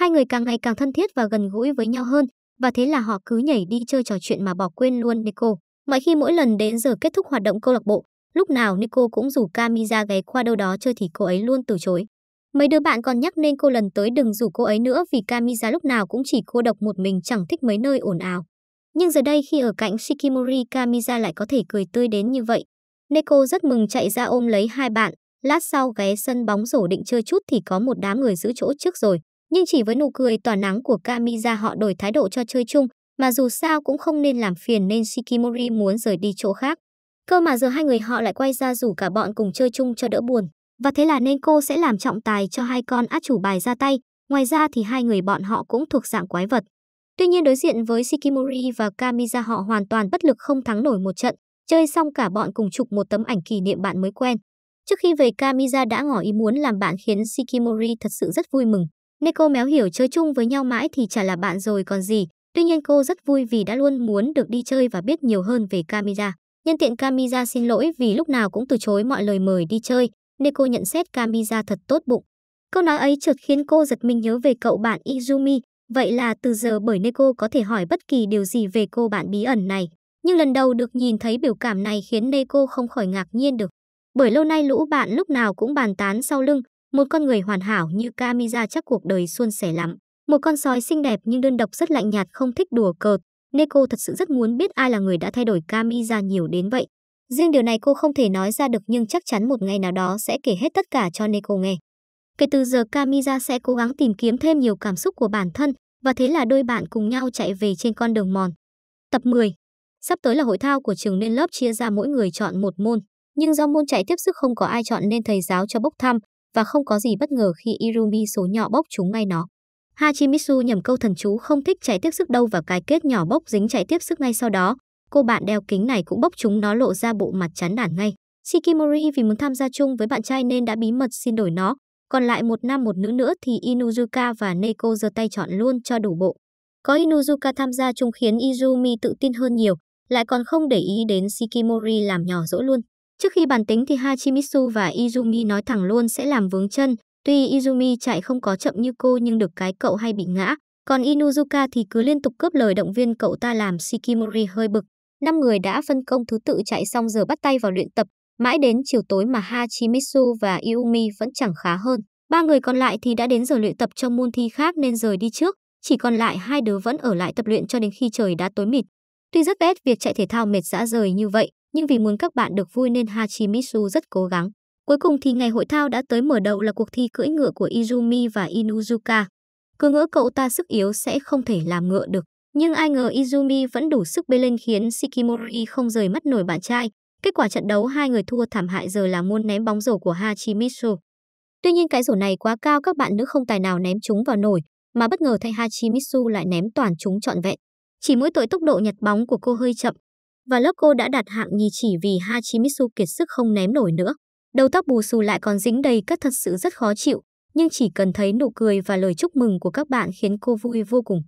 Hai người càng ngày càng thân thiết và gần gũi với nhau hơn, và thế là họ cứ nhảy đi chơi trò chuyện mà bỏ quên luôn Nico. Mỗi khi mỗi lần đến giờ kết thúc hoạt động câu lạc bộ, lúc nào Nico cũng rủ Kamiza ghé qua đâu đó chơi thì cô ấy luôn từ chối. Mấy đứa bạn còn nhắc nên cô lần tới đừng rủ cô ấy nữa vì Kamiza lúc nào cũng chỉ cô độc một mình chẳng thích mấy nơi ồn ào. Nhưng giờ đây khi ở cạnh Shikimori Kamiza lại có thể cười tươi đến như vậy. Neko rất mừng chạy ra ôm lấy hai bạn, lát sau ghé sân bóng rổ định chơi chút thì có một đám người giữ chỗ trước rồi. Nhưng chỉ với nụ cười tỏa nắng của Kamiya họ đổi thái độ cho chơi chung, mà dù sao cũng không nên làm phiền nên Shikimori muốn rời đi chỗ khác. Cơ mà giờ hai người họ lại quay ra rủ cả bọn cùng chơi chung cho đỡ buồn. Và thế là nên cô sẽ làm trọng tài cho hai con át chủ bài ra tay, ngoài ra thì hai người bọn họ cũng thuộc dạng quái vật. Tuy nhiên đối diện với Shikimori và Kamiya họ hoàn toàn bất lực không thắng nổi một trận, chơi xong cả bọn cùng chụp một tấm ảnh kỷ niệm bạn mới quen. Trước khi về Kamiya đã ngỏ ý muốn làm bạn khiến Shikimori thật sự rất vui mừng. Nên cô méo hiểu chơi chung với nhau mãi thì chả là bạn rồi còn gì. Tuy nhiên cô rất vui vì đã luôn muốn được đi chơi và biết nhiều hơn về Camira. Nhân tiện Camira xin lỗi vì lúc nào cũng từ chối mọi lời mời đi chơi, nên cô nhận xét Camira thật tốt bụng. Câu nói ấy chợt khiến cô giật mình nhớ về cậu bạn Izumi, vậy là từ giờ bởi Neko có thể hỏi bất kỳ điều gì về cô bạn bí ẩn này. Nhưng lần đầu được nhìn thấy biểu cảm này khiến Neko không khỏi ngạc nhiên được. Bởi lâu nay lũ bạn lúc nào cũng bàn tán sau lưng, một con người hoàn hảo như Camilla chắc cuộc đời suôn sẻ lắm. Một con sói xinh đẹp nhưng đơn độc rất lạnh nhạt không thích đùa cợt. Nên cô thật sự rất muốn biết ai là người đã thay đổi Camilla nhiều đến vậy. Riêng điều này cô không thể nói ra được nhưng chắc chắn một ngày nào đó sẽ kể hết tất cả cho Neko nghe. Kể từ giờ Camilla sẽ cố gắng tìm kiếm thêm nhiều cảm xúc của bản thân và thế là đôi bạn cùng nhau chạy về trên con đường mòn. Tập 10 Sắp tới là hội thao của trường nên lớp chia ra mỗi người chọn một môn. Nhưng do môn chạy tiếp sức không có ai chọn nên thầy giáo cho bốc thăm, và không có gì bất ngờ khi Irumi số nhỏ bốc chúng ngay nó. Hachimitsu nhầm câu thần chú không thích trái tiếp sức đâu và cái kết nhỏ bốc dính trái tiếp sức ngay sau đó. Cô bạn đeo kính này cũng bốc chúng nó lộ ra bộ mặt chán nản ngay. Shikimori vì muốn tham gia chung với bạn trai nên đã bí mật xin đổi nó. Còn lại một nam một nữ nữa thì Inuzuka và Neko giơ tay chọn luôn cho đủ bộ. Có Inuzuka tham gia chung khiến Izumi tự tin hơn nhiều, lại còn không để ý đến Shikimori làm nhỏ dỗ luôn. Trước khi bàn tính thì Hachimitsu và Izumi nói thẳng luôn sẽ làm vướng chân, tuy Izumi chạy không có chậm như cô nhưng được cái cậu hay bị ngã, còn Inuzuka thì cứ liên tục cướp lời động viên cậu ta làm Shikimori hơi bực. Năm người đã phân công thứ tự chạy xong giờ bắt tay vào luyện tập, mãi đến chiều tối mà Hachimitsu và Izumi vẫn chẳng khá hơn. Ba người còn lại thì đã đến giờ luyện tập cho môn thi khác nên rời đi trước, chỉ còn lại hai đứa vẫn ở lại tập luyện cho đến khi trời đã tối mịt. Tuy rất ghét việc chạy thể thao mệt dã rời như vậy, nhưng vì muốn các bạn được vui nên Hachimitsu rất cố gắng. Cuối cùng thì ngày hội thao đã tới mở đầu là cuộc thi cưỡi ngựa của Izumi và Inuzuka. Cứ ngỡ cậu ta sức yếu sẽ không thể làm ngựa được, nhưng ai ngờ Izumi vẫn đủ sức bê lên khiến Shikimori không rời mắt nổi bạn trai. Kết quả trận đấu hai người thua thảm hại giờ là môn ném bóng rổ của Hachimitsu. Tuy nhiên cái rổ này quá cao các bạn nữ không tài nào ném chúng vào nổi, mà bất ngờ thay Hachimitsu lại ném toàn chúng trọn vẹn. Chỉ mỗi tội tốc độ nhặt bóng của cô hơi chậm, và lớp cô đã đạt hạng nhì chỉ vì Hachimitsu kiệt sức không ném nổi nữa. Đầu tóc bù xù lại còn dính đầy cắt thật sự rất khó chịu, nhưng chỉ cần thấy nụ cười và lời chúc mừng của các bạn khiến cô vui vô cùng.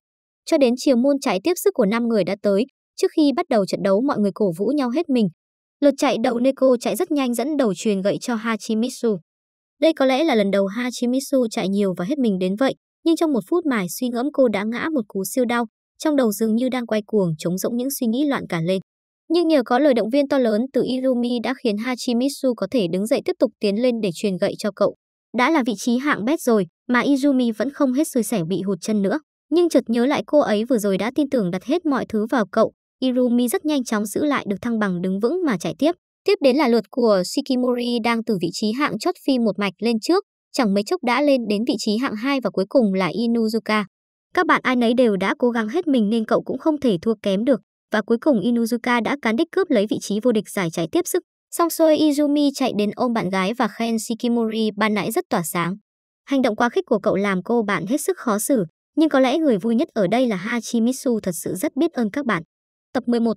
Cho đến chiều môn chạy tiếp sức của 5 người đã tới, trước khi bắt đầu trận đấu mọi người cổ vũ nhau hết mình. Lượt chạy đậu Neko chạy rất nhanh dẫn đầu truyền gậy cho Hachimitsu. Đây có lẽ là lần đầu Hachimitsu chạy nhiều và hết mình đến vậy, nhưng trong một phút mải suy ngẫm cô đã ngã một cú siêu đau, trong đầu dường như đang quay cuồng chống rỗng những suy nghĩ loạn cả lên. Nhưng nhờ có lời động viên to lớn từ Irumi đã khiến Hachimitsu có thể đứng dậy tiếp tục tiến lên để truyền gậy cho cậu. Đã là vị trí hạng bét rồi mà Izumi vẫn không hết xui xẻ bị hụt chân nữa. Nhưng chợt nhớ lại cô ấy vừa rồi đã tin tưởng đặt hết mọi thứ vào cậu, Irumi rất nhanh chóng giữ lại được thăng bằng đứng vững mà chạy tiếp. Tiếp đến là lượt của Shikimori đang từ vị trí hạng chót phi một mạch lên trước, chẳng mấy chốc đã lên đến vị trí hạng 2 và cuối cùng là Inuzuka. Các bạn ai nấy đều đã cố gắng hết mình nên cậu cũng không thể thua kém được và cuối cùng Inuzuka đã cán đích cướp lấy vị trí vô địch giải chạy tiếp sức. Song xuôi Izumi chạy đến ôm bạn gái và khen Shikimori ban nãy rất tỏa sáng. Hành động quá khích của cậu làm cô bạn hết sức khó xử, nhưng có lẽ người vui nhất ở đây là Hachimitsu thật sự rất biết ơn các bạn. Tập 11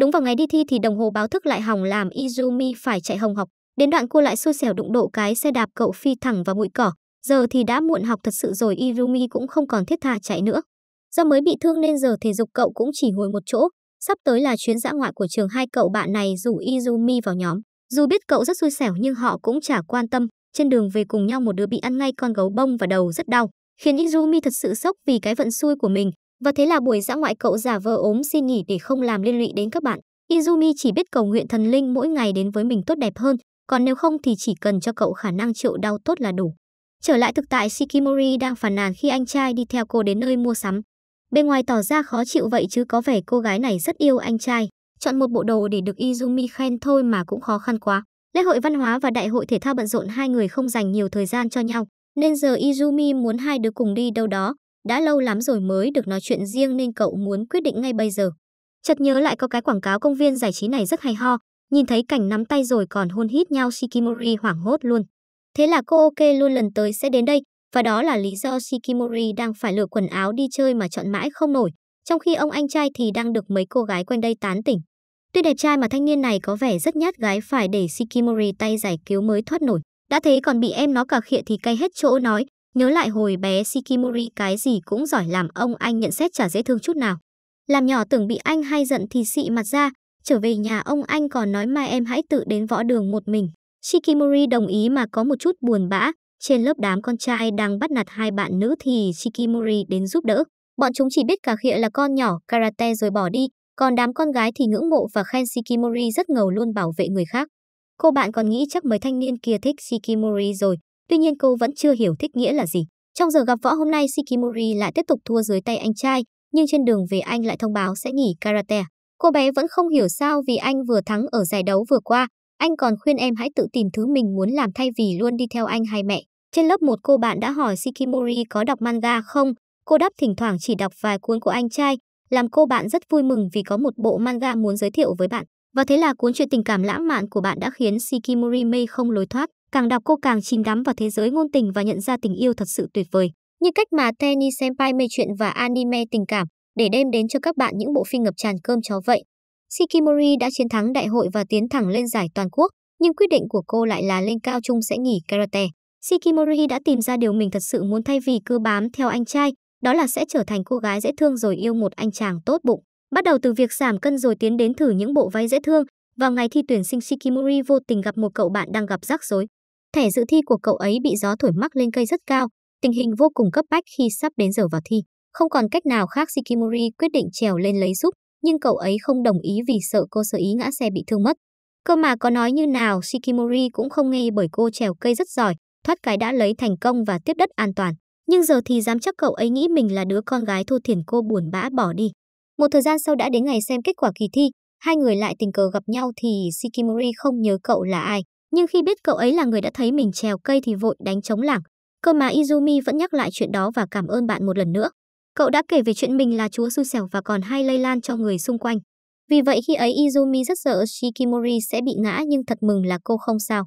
Đúng vào ngày đi thi thì đồng hồ báo thức lại hỏng làm Izumi phải chạy hồng học. Đến đoạn cô lại xui xẻo đụng độ cái xe đạp cậu phi thẳng vào bụi cỏ. Giờ thì đã muộn học thật sự rồi Izumi cũng không còn thiết tha chạy nữa. Do mới bị thương nên giờ thể dục cậu cũng chỉ ngồi một chỗ, Sắp tới là chuyến dã ngoại của trường hai cậu bạn này rủ Izumi vào nhóm. Dù biết cậu rất xui xẻo nhưng họ cũng chả quan tâm. Trên đường về cùng nhau một đứa bị ăn ngay con gấu bông và đầu rất đau, khiến Izumi thật sự sốc vì cái vận xui của mình. Và thế là buổi dã ngoại cậu giả vờ ốm xin nghỉ để không làm liên lụy đến các bạn. Izumi chỉ biết cầu nguyện thần linh mỗi ngày đến với mình tốt đẹp hơn, còn nếu không thì chỉ cần cho cậu khả năng chịu đau tốt là đủ. Trở lại thực tại Shikimori đang phàn nàn khi anh trai đi theo cô đến nơi mua sắm, Bên ngoài tỏ ra khó chịu vậy chứ có vẻ cô gái này rất yêu anh trai. Chọn một bộ đồ để được Izumi khen thôi mà cũng khó khăn quá. Lễ hội văn hóa và đại hội thể thao bận rộn hai người không dành nhiều thời gian cho nhau. Nên giờ Izumi muốn hai đứa cùng đi đâu đó. Đã lâu lắm rồi mới được nói chuyện riêng nên cậu muốn quyết định ngay bây giờ. Chợt nhớ lại có cái quảng cáo công viên giải trí này rất hay ho. Nhìn thấy cảnh nắm tay rồi còn hôn hít nhau Shikimori hoảng hốt luôn. Thế là cô ok luôn lần tới sẽ đến đây, và đó là lý do Shikimori đang phải lựa quần áo đi chơi mà chọn mãi không nổi, trong khi ông anh trai thì đang được mấy cô gái quanh đây tán tỉnh. Tuy đẹp trai mà thanh niên này có vẻ rất nhát gái phải để Shikimori tay giải cứu mới thoát nổi. Đã thế còn bị em nó cà khịa thì cay hết chỗ nói, nhớ lại hồi bé Shikimori cái gì cũng giỏi làm ông anh nhận xét chả dễ thương chút nào. Làm nhỏ tưởng bị anh hay giận thì xị mặt ra, trở về nhà ông anh còn nói mai em hãy tự đến võ đường một mình. Shikimori đồng ý mà có một chút buồn bã, trên lớp đám con trai đang bắt nạt hai bạn nữ thì Shikimori đến giúp đỡ. Bọn chúng chỉ biết cà khịa là con nhỏ karate rồi bỏ đi, còn đám con gái thì ngưỡng mộ và khen Shikimori rất ngầu luôn bảo vệ người khác. Cô bạn còn nghĩ chắc mấy thanh niên kia thích Shikimori rồi, tuy nhiên cô vẫn chưa hiểu thích nghĩa là gì. Trong giờ gặp võ hôm nay Shikimori lại tiếp tục thua dưới tay anh trai, nhưng trên đường về anh lại thông báo sẽ nghỉ karate. Cô bé vẫn không hiểu sao vì anh vừa thắng ở giải đấu vừa qua, anh còn khuyên em hãy tự tìm thứ mình muốn làm thay vì luôn đi theo anh hay mẹ. Trên lớp một cô bạn đã hỏi Shikimori có đọc manga không. Cô đáp thỉnh thoảng chỉ đọc vài cuốn của anh trai, làm cô bạn rất vui mừng vì có một bộ manga muốn giới thiệu với bạn. Và thế là cuốn truyện tình cảm lãng mạn của bạn đã khiến Shikimori mê không lối thoát. Càng đọc cô càng chìm đắm vào thế giới ngôn tình và nhận ra tình yêu thật sự tuyệt vời. Như cách mà Tenny Senpai mê chuyện và anime tình cảm để đem đến cho các bạn những bộ phim ngập tràn cơm chó vậy. Shikimori đã chiến thắng đại hội và tiến thẳng lên giải toàn quốc, nhưng quyết định của cô lại là lên cao trung sẽ nghỉ karate. Shikimori đã tìm ra điều mình thật sự muốn thay vì cứ bám theo anh trai, đó là sẽ trở thành cô gái dễ thương rồi yêu một anh chàng tốt bụng. Bắt đầu từ việc giảm cân rồi tiến đến thử những bộ váy dễ thương, vào ngày thi tuyển sinh Shikimori vô tình gặp một cậu bạn đang gặp rắc rối. Thẻ dự thi của cậu ấy bị gió thổi mắc lên cây rất cao, tình hình vô cùng cấp bách khi sắp đến giờ vào thi. Không còn cách nào khác Shikimori quyết định trèo lên lấy giúp nhưng cậu ấy không đồng ý vì sợ cô sơ ý ngã xe bị thương mất. Cơ mà có nói như nào Shikimori cũng không nghe bởi cô trèo cây rất giỏi, thoát cái đã lấy thành công và tiếp đất an toàn. Nhưng giờ thì dám chắc cậu ấy nghĩ mình là đứa con gái thô thiển cô buồn bã bỏ đi. Một thời gian sau đã đến ngày xem kết quả kỳ thi, hai người lại tình cờ gặp nhau thì Shikimori không nhớ cậu là ai. Nhưng khi biết cậu ấy là người đã thấy mình trèo cây thì vội đánh chống lảng. Cơ mà Izumi vẫn nhắc lại chuyện đó và cảm ơn bạn một lần nữa. Cậu đã kể về chuyện mình là chúa xui xẻo và còn hay lây lan cho người xung quanh. Vì vậy khi ấy Izumi rất sợ Shikimori sẽ bị ngã nhưng thật mừng là cô không sao.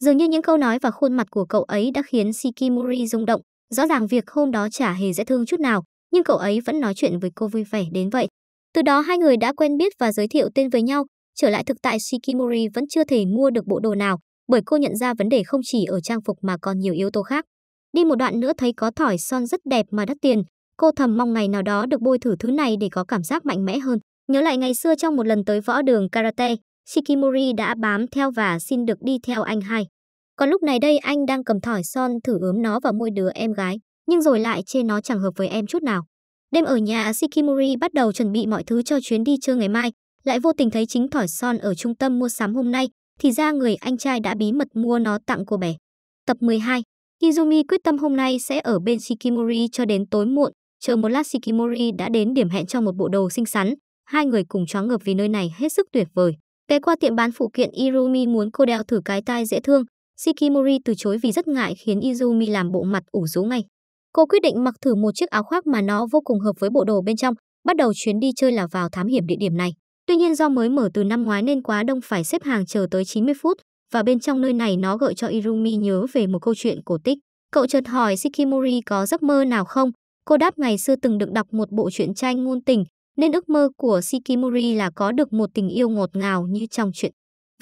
Dường như những câu nói và khuôn mặt của cậu ấy đã khiến Shikimori rung động. Rõ ràng việc hôm đó chả hề dễ thương chút nào, nhưng cậu ấy vẫn nói chuyện với cô vui vẻ đến vậy. Từ đó hai người đã quen biết và giới thiệu tên với nhau. Trở lại thực tại Shikimori vẫn chưa thể mua được bộ đồ nào, bởi cô nhận ra vấn đề không chỉ ở trang phục mà còn nhiều yếu tố khác. Đi một đoạn nữa thấy có thỏi son rất đẹp mà đắt tiền, Cô thầm mong ngày nào đó được bôi thử thứ này để có cảm giác mạnh mẽ hơn. Nhớ lại ngày xưa trong một lần tới võ đường karate, Shikimori đã bám theo và xin được đi theo anh hai. Còn lúc này đây anh đang cầm thỏi son thử ướm nó vào môi đứa em gái, nhưng rồi lại chê nó chẳng hợp với em chút nào. Đêm ở nhà Shikimori bắt đầu chuẩn bị mọi thứ cho chuyến đi chơi ngày mai, lại vô tình thấy chính thỏi son ở trung tâm mua sắm hôm nay, thì ra người anh trai đã bí mật mua nó tặng cô bé. Tập 12 Izumi quyết tâm hôm nay sẽ ở bên Shikimori cho đến tối muộn, Chờ một lát Shikimori đã đến điểm hẹn cho một bộ đồ xinh xắn, hai người cùng choáng ngợp vì nơi này hết sức tuyệt vời. Ghé qua tiệm bán phụ kiện Irumi muốn cô đeo thử cái tai dễ thương, Shikimori từ chối vì rất ngại khiến Izumi làm bộ mặt ủ rũ ngay. Cô quyết định mặc thử một chiếc áo khoác mà nó vô cùng hợp với bộ đồ bên trong, bắt đầu chuyến đi chơi là vào thám hiểm địa điểm này. Tuy nhiên do mới mở từ năm ngoái nên quá đông phải xếp hàng chờ tới 90 phút, và bên trong nơi này nó gợi cho Irumi nhớ về một câu chuyện cổ tích. Cậu chợt hỏi Shikimori có giấc mơ nào không, Cô đáp ngày xưa từng được đọc một bộ truyện tranh ngôn tình, nên ước mơ của Shikimori là có được một tình yêu ngọt ngào như trong truyện.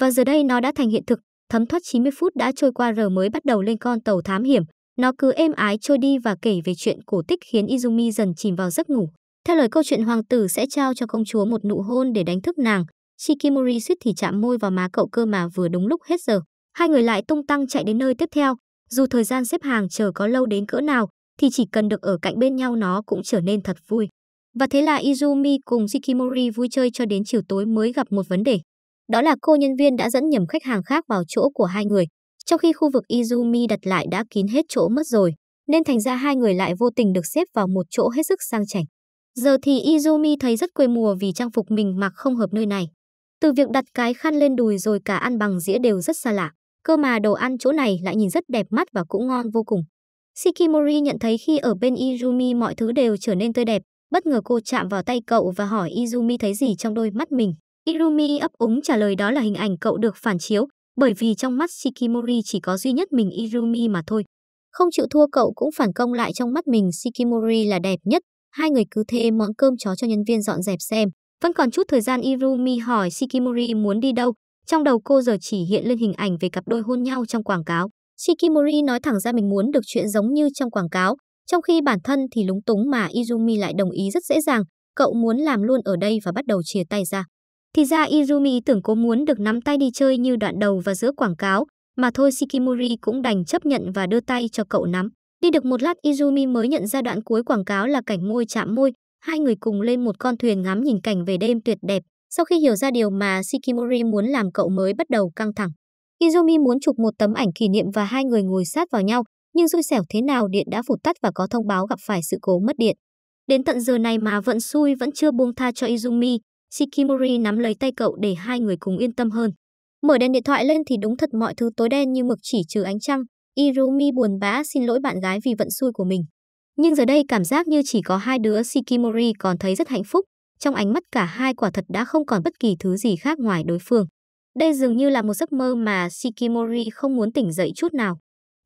Và giờ đây nó đã thành hiện thực, thấm thoát 90 phút đã trôi qua rồi mới bắt đầu lên con tàu thám hiểm. Nó cứ êm ái trôi đi và kể về chuyện cổ tích khiến Izumi dần chìm vào giấc ngủ. Theo lời câu chuyện hoàng tử sẽ trao cho công chúa một nụ hôn để đánh thức nàng. Shikimori suýt thì chạm môi vào má cậu cơ mà vừa đúng lúc hết giờ. Hai người lại tung tăng chạy đến nơi tiếp theo. Dù thời gian xếp hàng chờ có lâu đến cỡ nào, thì chỉ cần được ở cạnh bên nhau nó cũng trở nên thật vui. Và thế là Izumi cùng Shikimori vui chơi cho đến chiều tối mới gặp một vấn đề. Đó là cô nhân viên đã dẫn nhầm khách hàng khác vào chỗ của hai người, trong khi khu vực Izumi đặt lại đã kín hết chỗ mất rồi, nên thành ra hai người lại vô tình được xếp vào một chỗ hết sức sang chảnh. Giờ thì Izumi thấy rất quê mùa vì trang phục mình mặc không hợp nơi này. Từ việc đặt cái khăn lên đùi rồi cả ăn bằng dĩa đều rất xa lạ, cơ mà đồ ăn chỗ này lại nhìn rất đẹp mắt và cũng ngon vô cùng. Shikimori nhận thấy khi ở bên Izumi mọi thứ đều trở nên tươi đẹp, bất ngờ cô chạm vào tay cậu và hỏi Izumi thấy gì trong đôi mắt mình. Izumi ấp úng trả lời đó là hình ảnh cậu được phản chiếu, bởi vì trong mắt Shikimori chỉ có duy nhất mình Izumi mà thôi. Không chịu thua cậu cũng phản công lại trong mắt mình Shikimori là đẹp nhất, hai người cứ thế món cơm chó cho nhân viên dọn dẹp xem. Vẫn còn chút thời gian Irumi hỏi Shikimori muốn đi đâu, trong đầu cô giờ chỉ hiện lên hình ảnh về cặp đôi hôn nhau trong quảng cáo. Shikimori nói thẳng ra mình muốn được chuyện giống như trong quảng cáo, trong khi bản thân thì lúng túng mà Izumi lại đồng ý rất dễ dàng, cậu muốn làm luôn ở đây và bắt đầu chia tay ra. Thì ra Izumi tưởng cô muốn được nắm tay đi chơi như đoạn đầu và giữa quảng cáo, mà thôi Shikimori cũng đành chấp nhận và đưa tay cho cậu nắm. Đi được một lát Izumi mới nhận ra đoạn cuối quảng cáo là cảnh môi chạm môi, hai người cùng lên một con thuyền ngắm nhìn cảnh về đêm tuyệt đẹp. Sau khi hiểu ra điều mà Shikimori muốn làm cậu mới bắt đầu căng thẳng. Izumi muốn chụp một tấm ảnh kỷ niệm và hai người ngồi sát vào nhau, nhưng xui xẻo thế nào điện đã phụt tắt và có thông báo gặp phải sự cố mất điện. Đến tận giờ này mà vận xui vẫn chưa buông tha cho Izumi, Shikimori nắm lấy tay cậu để hai người cùng yên tâm hơn. Mở đèn điện thoại lên thì đúng thật mọi thứ tối đen như mực chỉ trừ ánh trăng. Izumi buồn bã xin lỗi bạn gái vì vận xui của mình. Nhưng giờ đây cảm giác như chỉ có hai đứa Shikimori còn thấy rất hạnh phúc. Trong ánh mắt cả hai quả thật đã không còn bất kỳ thứ gì khác ngoài đối phương. Đây dường như là một giấc mơ mà Shikimori không muốn tỉnh dậy chút nào.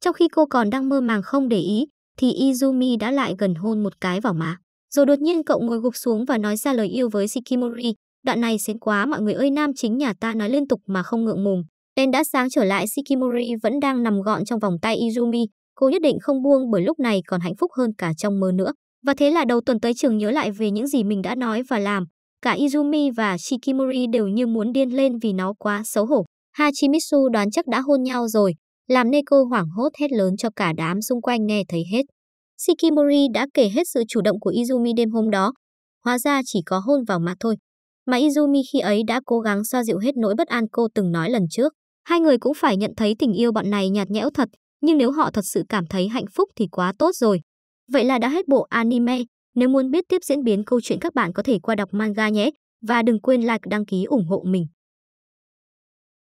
Trong khi cô còn đang mơ màng không để ý, thì Izumi đã lại gần hôn một cái vào má. Rồi đột nhiên cậu ngồi gục xuống và nói ra lời yêu với Shikimori. Đoạn này xến quá mọi người ơi nam chính nhà ta nói liên tục mà không ngượng mùng. Đèn đã sáng trở lại Shikimori vẫn đang nằm gọn trong vòng tay Izumi. Cô nhất định không buông bởi lúc này còn hạnh phúc hơn cả trong mơ nữa. Và thế là đầu tuần tới trường nhớ lại về những gì mình đã nói và làm. Cả Izumi và Shikimori đều như muốn điên lên vì nó quá xấu hổ. Hachimitsu đoán chắc đã hôn nhau rồi, làm Neko hoảng hốt hét lớn cho cả đám xung quanh nghe thấy hết. Shikimori đã kể hết sự chủ động của Izumi đêm hôm đó. Hóa ra chỉ có hôn vào mặt thôi. Mà Izumi khi ấy đã cố gắng xoa dịu hết nỗi bất an cô từng nói lần trước. Hai người cũng phải nhận thấy tình yêu bọn này nhạt nhẽo thật, nhưng nếu họ thật sự cảm thấy hạnh phúc thì quá tốt rồi. Vậy là đã hết bộ anime, nếu muốn biết tiếp diễn biến câu chuyện các bạn có thể qua đọc manga nhé và đừng quên like đăng ký ủng hộ mình.